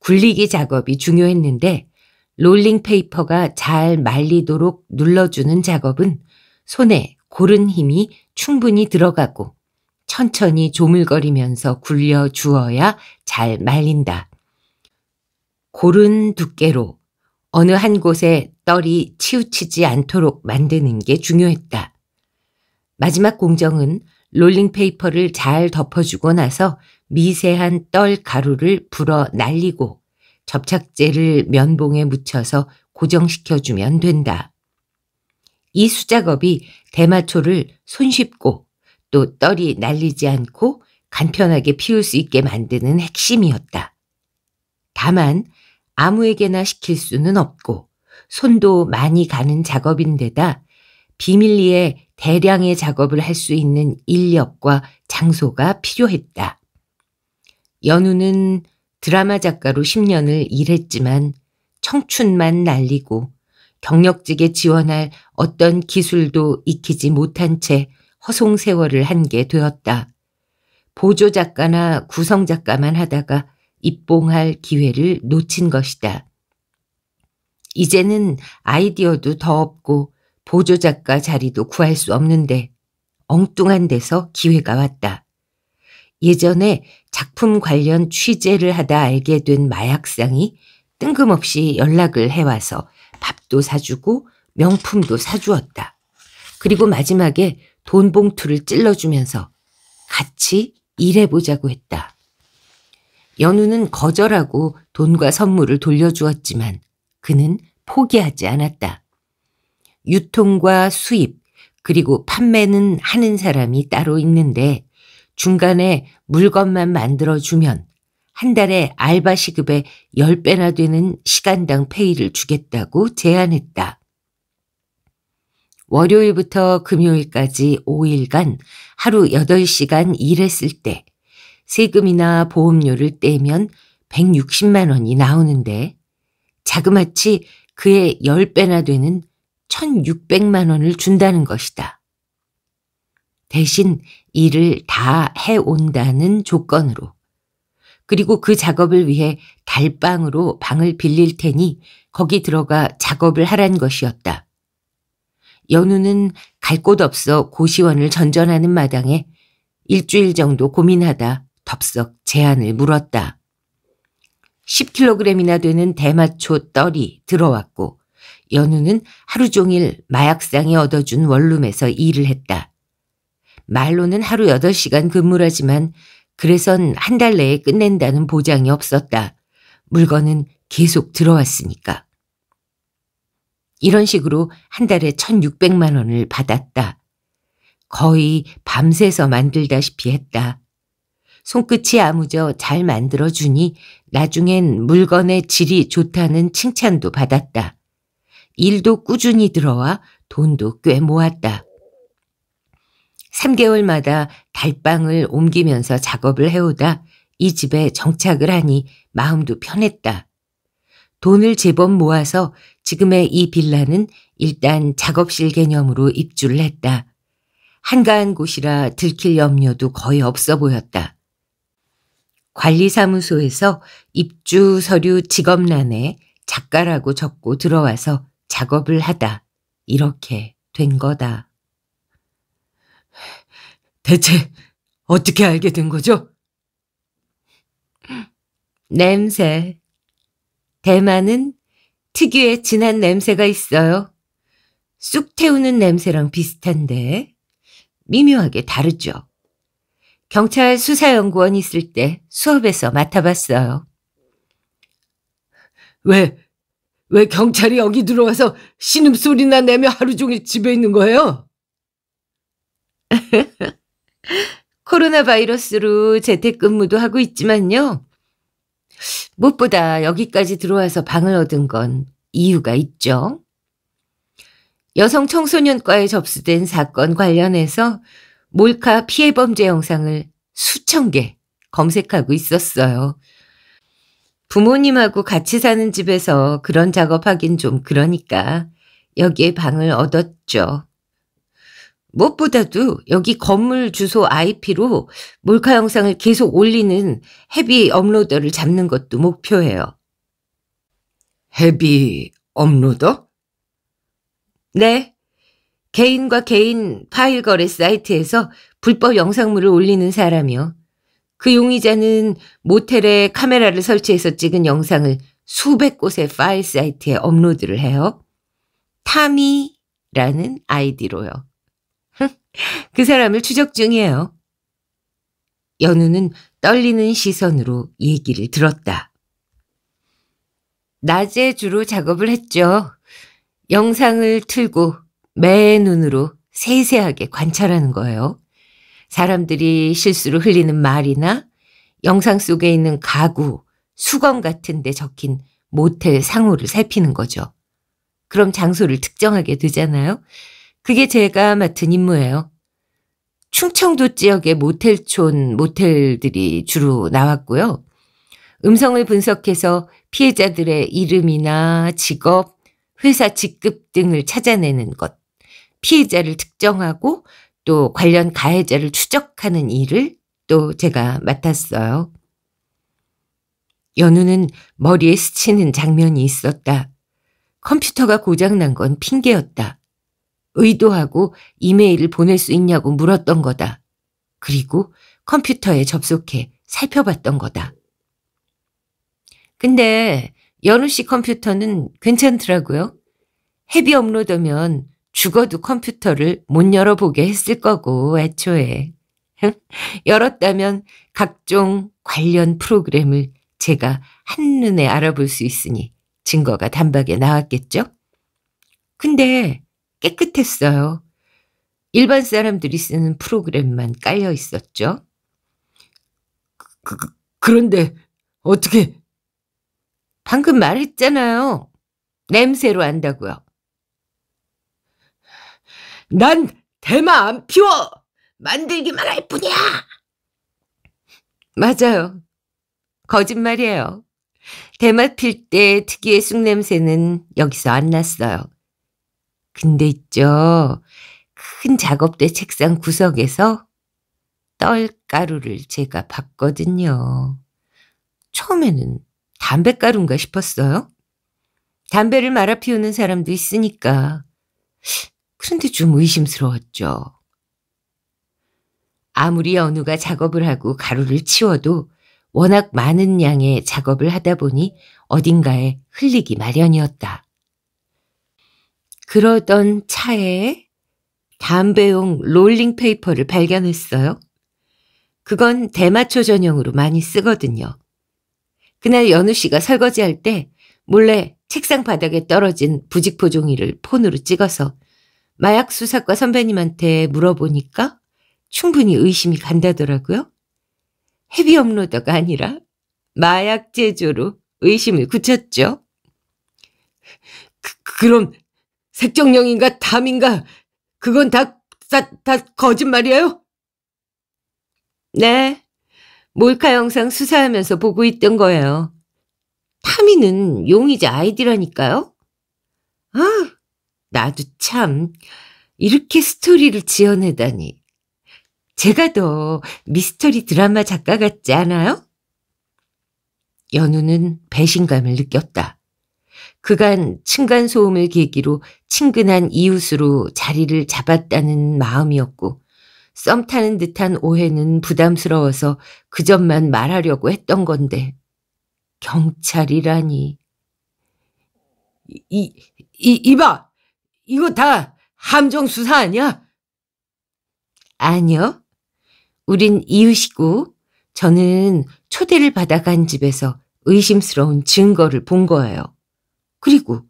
굴리기 작업이 중요했는데 롤링 페이퍼가 잘 말리도록 눌러주는 작업은 손에 고른 힘이 충분히 들어가고 천천히 조물거리면서 굴려 주어야 잘 말린다. 고른 두께로 어느 한 곳에 떨이 치우치지 않도록 만드는 게 중요했다. 마지막 공정은 롤링페이퍼를 잘 덮어주고 나서 미세한 떨 가루를 불어 날리고 접착제를 면봉에 묻혀서 고정시켜주면 된다. 이 수작업이 대마초를 손쉽고 또 떨이 날리지 않고 간편하게 피울 수 있게 만드는 핵심이었다. 다만 아무에게나 시킬 수는 없고 손도 많이 가는 작업인데다 비밀리에 대량의 작업을 할 수 있는 인력과 장소가 필요했다. 연우는 드라마 작가로 10년을 일했지만 청춘만 날리고 경력직에 지원할 어떤 기술도 익히지 못한 채 허송세월을 한 게 되었다. 보조 작가나 구성 작가만 하다가 입봉할 기회를 놓친 것이다. 이제는 아이디어도 더 없고 보조작가 자리도 구할 수 없는데 엉뚱한 데서 기회가 왔다. 예전에 작품 관련 취재를 하다 알게 된 마약상이 뜬금없이 연락을 해와서 밥도 사주고 명품도 사주었다. 그리고 마지막에 돈 봉투를 찔러주면서 같이 일해보자고 했다. 연우는 거절하고 돈과 선물을 돌려주었지만 그는 포기하지 않았다. 유통과 수입, 그리고 판매는 하는 사람이 따로 있는데 중간에 물건만 만들어주면 한 달에 알바 시급의 10배나 되는 시간당 페이를 주겠다고 제안했다. 월요일부터 금요일까지 5일간 하루 8시간 일했을 때 세금이나 보험료를 떼면 160만 원이 나오는데 자그마치 그의 10배나 되는 1600만 원을 준다는 것이다. 대신 일을 다 해온다는 조건으로 그리고 그 작업을 위해 달방으로 방을 빌릴 테니 거기 들어가 작업을 하란 것이었다. 연우는 갈 곳 없어 고시원을 전전하는 마당에 일주일 정도 고민하다 덥석 제안을 물었다. 10kg이나 되는 대마초 떨이 들어왔고 연우는 하루 종일 마약상에 얻어준 원룸에서 일을 했다. 말로는 하루 8시간 근무를하지만 그래선 한 달 내에 끝낸다는 보장이 없었다. 물건은 계속 들어왔으니까. 이런 식으로 한 달에 1,600만 원을 받았다. 거의 밤새서 만들다시피 했다. 손끝이 아무져 잘 만들어주니 나중엔 물건의 질이 좋다는 칭찬도 받았다. 일도 꾸준히 들어와 돈도 꽤 모았다. 3개월마다 달방을 옮기면서 작업을 해오다 이 집에 정착을 하니 마음도 편했다. 돈을 제법 모아서 지금의 이 빌라는 일단 작업실 개념으로 입주를 했다. 한가한 곳이라 들킬 염려도 거의 없어 보였다. 관리사무소에서 입주 서류 직업란에 작가라고 적고 들어와서 작업을 하다. 이렇게 된 거다. 대체 어떻게 알게 된 거죠? 냄새. 대만은 특유의 진한 냄새가 있어요. 쑥 태우는 냄새랑 비슷한데 미묘하게 다르죠. 경찰 수사연구원 있을 때 수업에서 맡아봤어요. 왜, 왜 경찰이 여기 들어와서 신음소리나 내며 하루 종일 집에 있는 거예요? *laughs* 코로나 바이러스로 재택근무도 하고 있지만요. 무엇보다 여기까지 들어와서 방을 얻은 건 이유가 있죠. 여성 청소년과에 접수된 사건 관련해서 몰카 피해 범죄 영상을 수천 개 검색하고 있었어요. 부모님하고 같이 사는 집에서 그런 작업하긴 좀 그러니까 여기에 방을 얻었죠. 무엇보다도 여기 건물 주소 IP로 몰카 영상을 계속 올리는 헤비 업로더를 잡는 것도 목표예요. 헤비 업로더? 네, 개인과 개인 파일 거래 사이트에서 불법 영상물을 올리는 사람이요. 그 용의자는 모텔에 카메라를 설치해서 찍은 영상을 수백 곳의 파일 사이트에 업로드를 해요. 타미라는 아이디로요. 그 사람을 추적 중이에요. 연우는 떨리는 시선으로 얘기를 들었다. 낮에 주로 작업을 했죠. 영상을 틀고 매의 눈으로 세세하게 관찰하는 거예요. 사람들이 실수로 흘리는 말이나 영상 속에 있는 가구, 수건 같은 데 적힌 모텔 상호를 살피는 거죠. 그럼 장소를 특정하게 되잖아요. 그게 제가 맡은 임무예요. 충청도 지역의 모텔촌 모텔들이 주로 나왔고요. 음성을 분석해서 피해자들의 이름이나 직업, 회사 직급 등을 찾아내는 것. 피해자를 특정하고 또 관련 가해자를 추적하는 일을 또 제가 맡았어요. 연우는 머리에 스치는 장면이 있었다. 컴퓨터가 고장난 건 핑계였다. 의도하고 이메일을 보낼 수 있냐고 물었던 거다. 그리고 컴퓨터에 접속해 살펴봤던 거다. 근데 연우 씨 컴퓨터는 괜찮더라고요. 헤비 업로더면 죽어도 컴퓨터를 못 열어보게 했을 거고 애초에. 열었다면 각종 관련 프로그램을 제가 한눈에 알아볼 수 있으니 증거가 단박에 나왔겠죠? 근데 깨끗했어요. 일반 사람들이 쓰는 프로그램만 깔려 있었죠. 그, 그, 그런데 어떻게 방금 말했잖아요. 냄새로 안다고요. 난 대마 안 피워! 만들기만 할 뿐이야! 맞아요. 거짓말이에요. 대마 필 때 특유의 쑥냄새는 여기서 안 났어요. 근데 있죠. 큰 작업대 책상 구석에서 떨가루를 제가 봤거든요. 처음에는 담배가루인가 싶었어요. 담배를 말아 피우는 사람도 있으니까. 그런데 좀 의심스러웠죠. 아무리 연우가 작업을 하고 가루를 치워도 워낙 많은 양의 작업을 하다 보니 어딘가에 흘리기 마련이었다. 그러던 차에 담배용 롤링 페이퍼를 발견했어요. 그건 대마초 전용으로 많이 쓰거든요. 그날 연우 씨가 설거지할 때 몰래 책상 바닥에 떨어진 부직포 종이를 폰으로 찍어서 마약 수사과 선배님한테 물어보니까 충분히 의심이 간다더라고요. 헤비 업로더가 아니라 마약 제조로 의심을 굳혔죠. 그, 그, 그럼 색정령인가 담인가 그건 다, 다, 다 거짓말이에요? 네. 몰카 영상 수사하면서 보고 있던 거예요. 타미는 용의자 아이디라니까요. 아, 나도 참 이렇게 스토리를 지어내다니. 제가 더 미스터리 드라마 작가 같지 않아요? 연우는 배신감을 느꼈다. 그간 층간소음을 계기로 친근한 이웃으로 자리를 잡았다는 마음이었고 썸 타는 듯한 오해는 부담스러워서 그 점만 말하려고 했던 건데 경찰이라니 이, 이, 이봐 이거 다 함정 수사 아니야? 아니요. 우린 이웃이고 저는 초대를 받아간 집에서 의심스러운 증거를 본 거예요. 그리고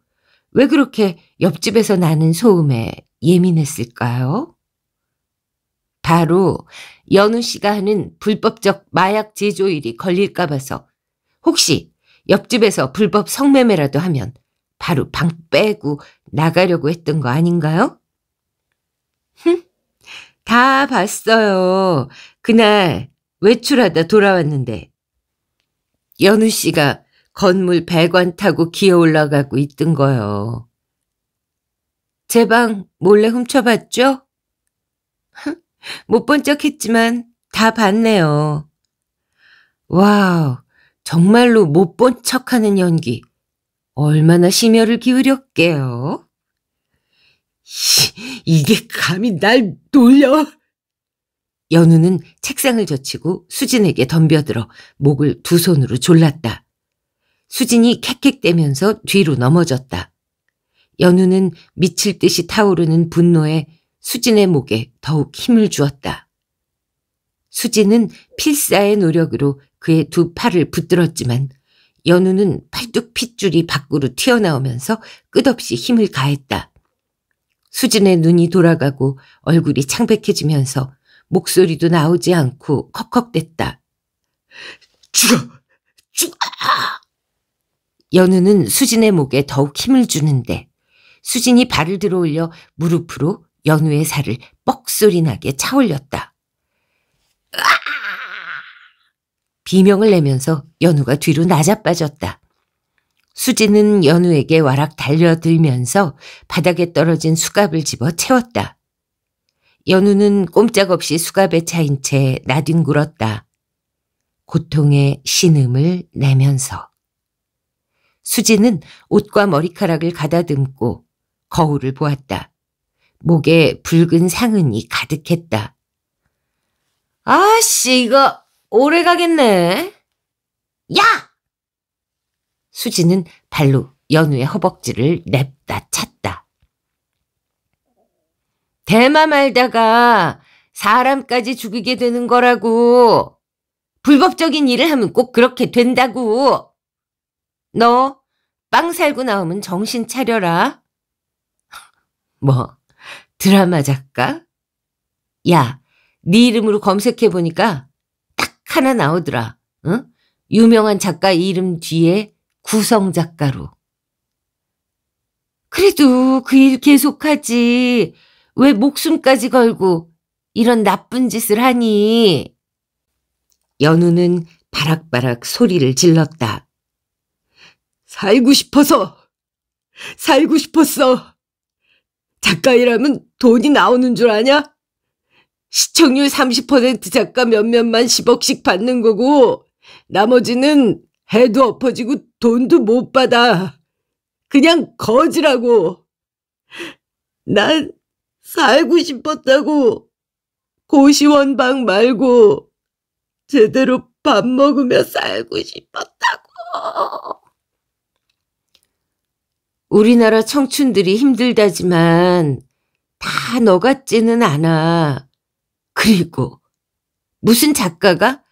왜 그렇게 옆집에서 나는 소음에 예민했을까요? 바로 연우 씨가 하는 불법적 마약 제조 일이 걸릴까 봐서 혹시 옆집에서 불법 성매매라도 하면 바로 방 빼고 나가려고 했던 거 아닌가요? 흠, 다 봤어요. 그날 외출하다 돌아왔는데 연우 씨가 건물 배관 타고 기어 올라가고 있던 거요. 제 방 몰래 훔쳐봤죠? 못 본 척했지만 다 봤네요. 와우, 정말로 못 본 척하는 연기. 얼마나 심혈을 기울였게요? 이게 감히 날 놀려! 연우는 책상을 젖히고 수진에게 덤벼들어 목을 두 손으로 졸랐다. 수진이 캑캑대면서 뒤로 넘어졌다. 연우는 미칠 듯이 타오르는 분노에 수진의 목에 더욱 힘을 주었다. 수진은 필사의 노력으로 그의 두 팔을 붙들었지만 연우는 팔뚝 핏줄이 밖으로 튀어나오면서 끝없이 힘을 가했다. 수진의 눈이 돌아가고 얼굴이 창백해지면서 목소리도 나오지 않고 컥컥댔다. 죽어! 죽어! 연우는 수진의 목에 더욱 힘을 주는데 수진이 발을 들어올려 무릎으로 연우의 살을 뻑 소리 나게 차올렸다. 으악! 비명을 내면서 연우가 뒤로 낮아빠졌다. 수지는 연우에게 와락 달려들면서 바닥에 떨어진 수갑을 집어 채웠다. 연우는 꼼짝없이 수갑에 차인 채 나뒹굴었다. 고통의 신음을 내면서. 수지는 옷과 머리카락을 가다듬고 거울을 보았다. 목에 붉은 상흔이 가득했다. 아씨 이거 오래 가겠네. 야! 수지는 발로 연우의 허벅지를 냅다 찼다. 대마 말다가 사람까지 죽이게 되는 거라고. 불법적인 일을 하면 꼭 그렇게 된다고. 너 빵 살고 나오면 정신 차려라. 뭐 드라마 작가? 야, 네 이름으로 검색해 보니까 하나 나오더라. 응? 유명한 작가 이름 뒤에 구성 작가로. 그래도 그 일 계속하지. 왜 목숨까지 걸고 이런 나쁜 짓을 하니? 연우는 바락바락 소리를 질렀다. 살고 싶어서, 살고 싶었어. 작가일하면 돈이 나오는 줄 아냐? 시청률 30% 작가 몇몇만 10억씩 받는 거고 나머지는 해도 엎어지고 돈도 못 받아. 그냥 거지라고. 난 살고 싶었다고. 고시원방 말고 제대로 밥 먹으며 살고 싶었다고. 우리나라 청춘들이 힘들다지만 다 너같지는 않아. 그리고 무슨 작가가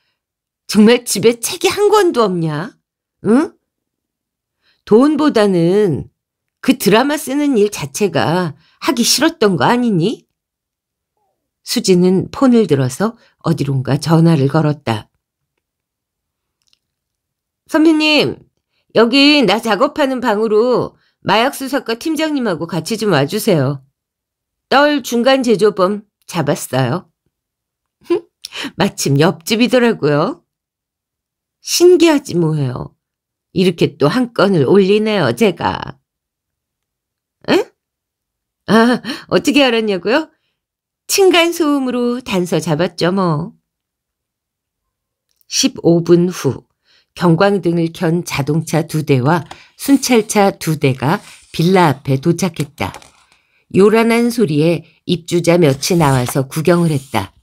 정말 집에 책이 한 권도 없냐? 응? 돈보다는 그 드라마 쓰는 일 자체가 하기 싫었던 거 아니니? 수지는 폰을 들어서 어디론가 전화를 걸었다. 선배님, 여기 나 작업하는 방으로 마약수사과 팀장님하고 같이 좀 와주세요. 떨 중간 제조범 잡았어요. 마침 옆집이더라고요. 신기하지 뭐예요. 이렇게 또 한 건을 올리네요, 제가. 에? 아, 어떻게 알았냐고요? 층간 소음으로 단서 잡았죠, 뭐. 15분 후 경광등을 켠 자동차 두 대와 순찰차 두 대가 빌라 앞에 도착했다. 요란한 소리에 입주자 몇이 나와서 구경을 했다.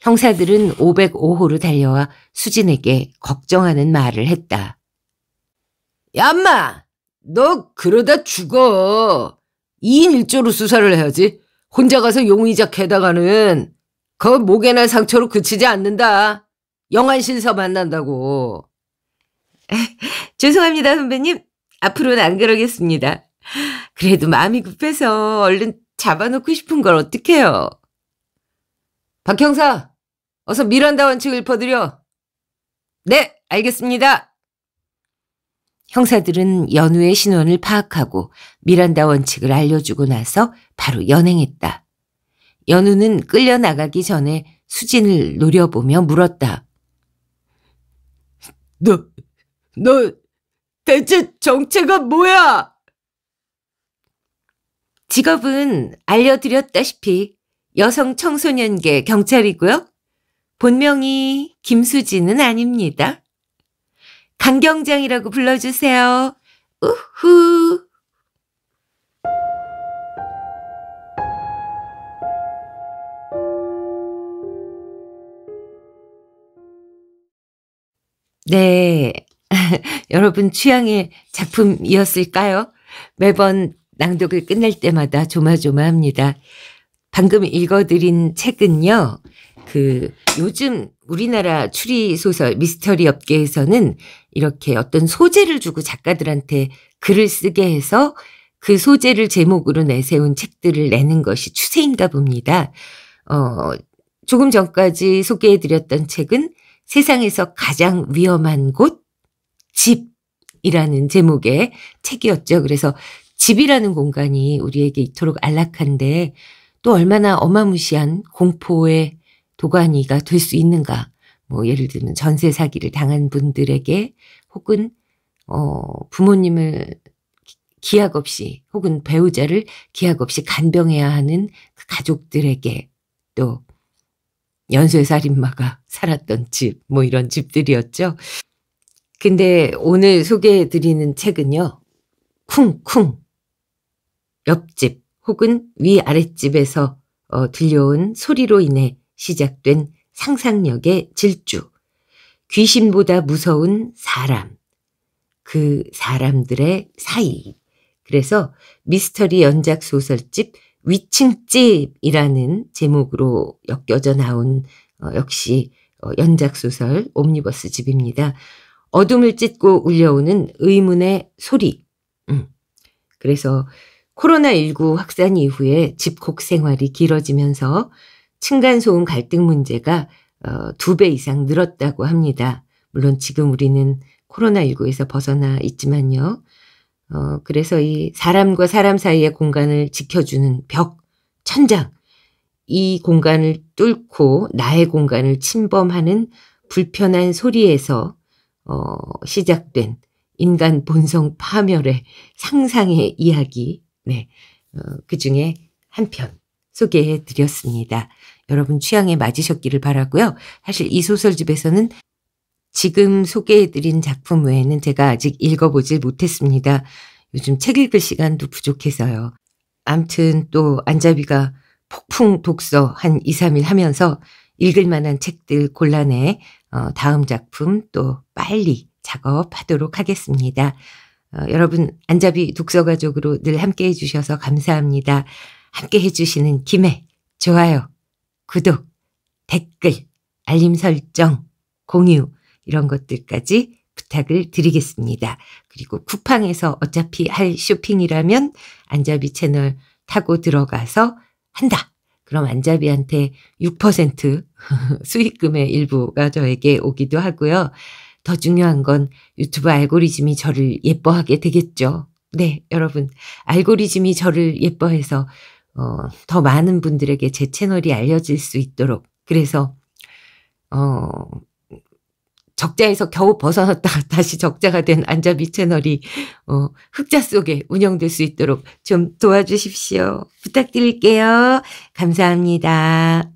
형사들은 505호로 달려와 수진에게 걱정하는 말을 했다. 얌마! 너 그러다 죽어. 2인 1조로 수사를 해야지. 혼자 가서 용의자 캐다가는그 목에 날 상처로 그치지 않는다. 영안 신사 만난다고. *laughs* 죄송합니다, 선배님. 앞으로는 안 그러겠습니다. 그래도 마음이 급해서 얼른 잡아놓고 싶은 걸 어떡해요. 박 형사, 어서 미란다 원칙 을퍼드려 네, 알겠습니다. 형사들은 연우의 신원을 파악하고 미란다 원칙을 알려주고 나서 바로 연행했다. 연우는 끌려나가기 전에 수진을 노려보며 물었다. 너, 너 대체 정체가 뭐야? 직업은 알려드렸다시피 여성 청소년계 경찰이고요. 본명이 김수지는 아닙니다. 강경장이라고 불러주세요. 우후. 네. *laughs* 여러분 취향의 작품이었을까요? 매번 낭독을 끝낼 때마다 조마조마합니다. 방금 읽어드린 책은요. 그 요즘 우리나라 추리 소설 미스터리 업계에서는 이렇게 어떤 소재를 주고 작가들한테 글을 쓰게 해서 그 소재를 제목으로 내세운 책들을 내는 것이 추세인가 봅니다. 어, 조금 전까지 소개해드렸던 책은 세상에서 가장 위험한 곳, 집이라는 제목의 책이었죠. 그래서 집이라는 공간이 우리에게 이토록 안락한데 또 얼마나 어마무시한 공포의 도가니가 될 수 있는가. 뭐 예를 들면 전세 사기를 당한 분들에게 혹은 어 부모님을 기약 없이 혹은 배우자를 기약 없이 간병해야 하는 그 가족들에게 또 연쇄살인마가 *laughs* 살았던 집, 뭐 이런 집들이었죠. 근데 오늘 소개해 드리는 책은요. 쿵쿵. 옆집 혹은 위아랫집에서 어, 들려온 소리로 인해 시작된 상상력의 질주, 귀신보다 무서운 사람, 그 사람들의 사이. 그래서 미스터리 연작 소설집 위층집이라는 제목으로 엮여져 나온 어, 역시 어, 연작 소설 옴니버스 집입니다. 어둠을 찢고 울려오는 의문의 소리. 음. 그래서 코로나19 확산 이후에 집콕 생활이 길어지면서 층간소음 갈등 문제가 어, 두 배 이상 늘었다고 합니다. 물론 지금 우리는 코로나19에서 벗어나 있지만요. 어, 그래서 이 사람과 사람 사이의 공간을 지켜주는 벽, 천장, 이 공간을 뚫고 나의 공간을 침범하는 불편한 소리에서 어, 시작된 인간 본성 파멸의 상상의 이야기, 네, 어, 그 중에 한 편 소개해 드렸습니다. 여러분 취향에 맞으셨기를 바라고요. 사실 이 소설집에서는 지금 소개해드린 작품 외에는 제가 아직 읽어보질 못했습니다. 요즘 책 읽을 시간도 부족해서요. 암튼 또 안자비가 폭풍 독서 한 2, 3일 하면서 읽을 만한 책들 곤란해 어, 다음 작품 또 빨리 작업하도록 하겠습니다. 어, 여러분 안자비 독서가족으로 늘 함께해 주셔서 감사합니다. 함께해 주시는 김에 좋아요 구독, 댓글, 알림 설정, 공유 이런 것들까지 부탁을 드리겠습니다. 그리고 쿠팡에서 어차피 할 쇼핑이라면 안자비 채널 타고 들어가서 한다. 그럼 안자비한테 6% *laughs* 수익금의 일부가 저에게 오기도 하고요. 더 중요한 건 유튜브 알고리즘이 저를 예뻐하게 되겠죠. 네, 여러분. 알고리즘이 저를 예뻐해서 어, 더 많은 분들에게 제 채널이 알려질 수 있도록 그래서 어, 적자에서 겨우 벗어났다 *laughs* 다시 적자가 된 안자비 채널이 어, 흑자 속에 운영될 수 있도록 좀 도와주십시오. 부탁드릴게요. 감사합니다.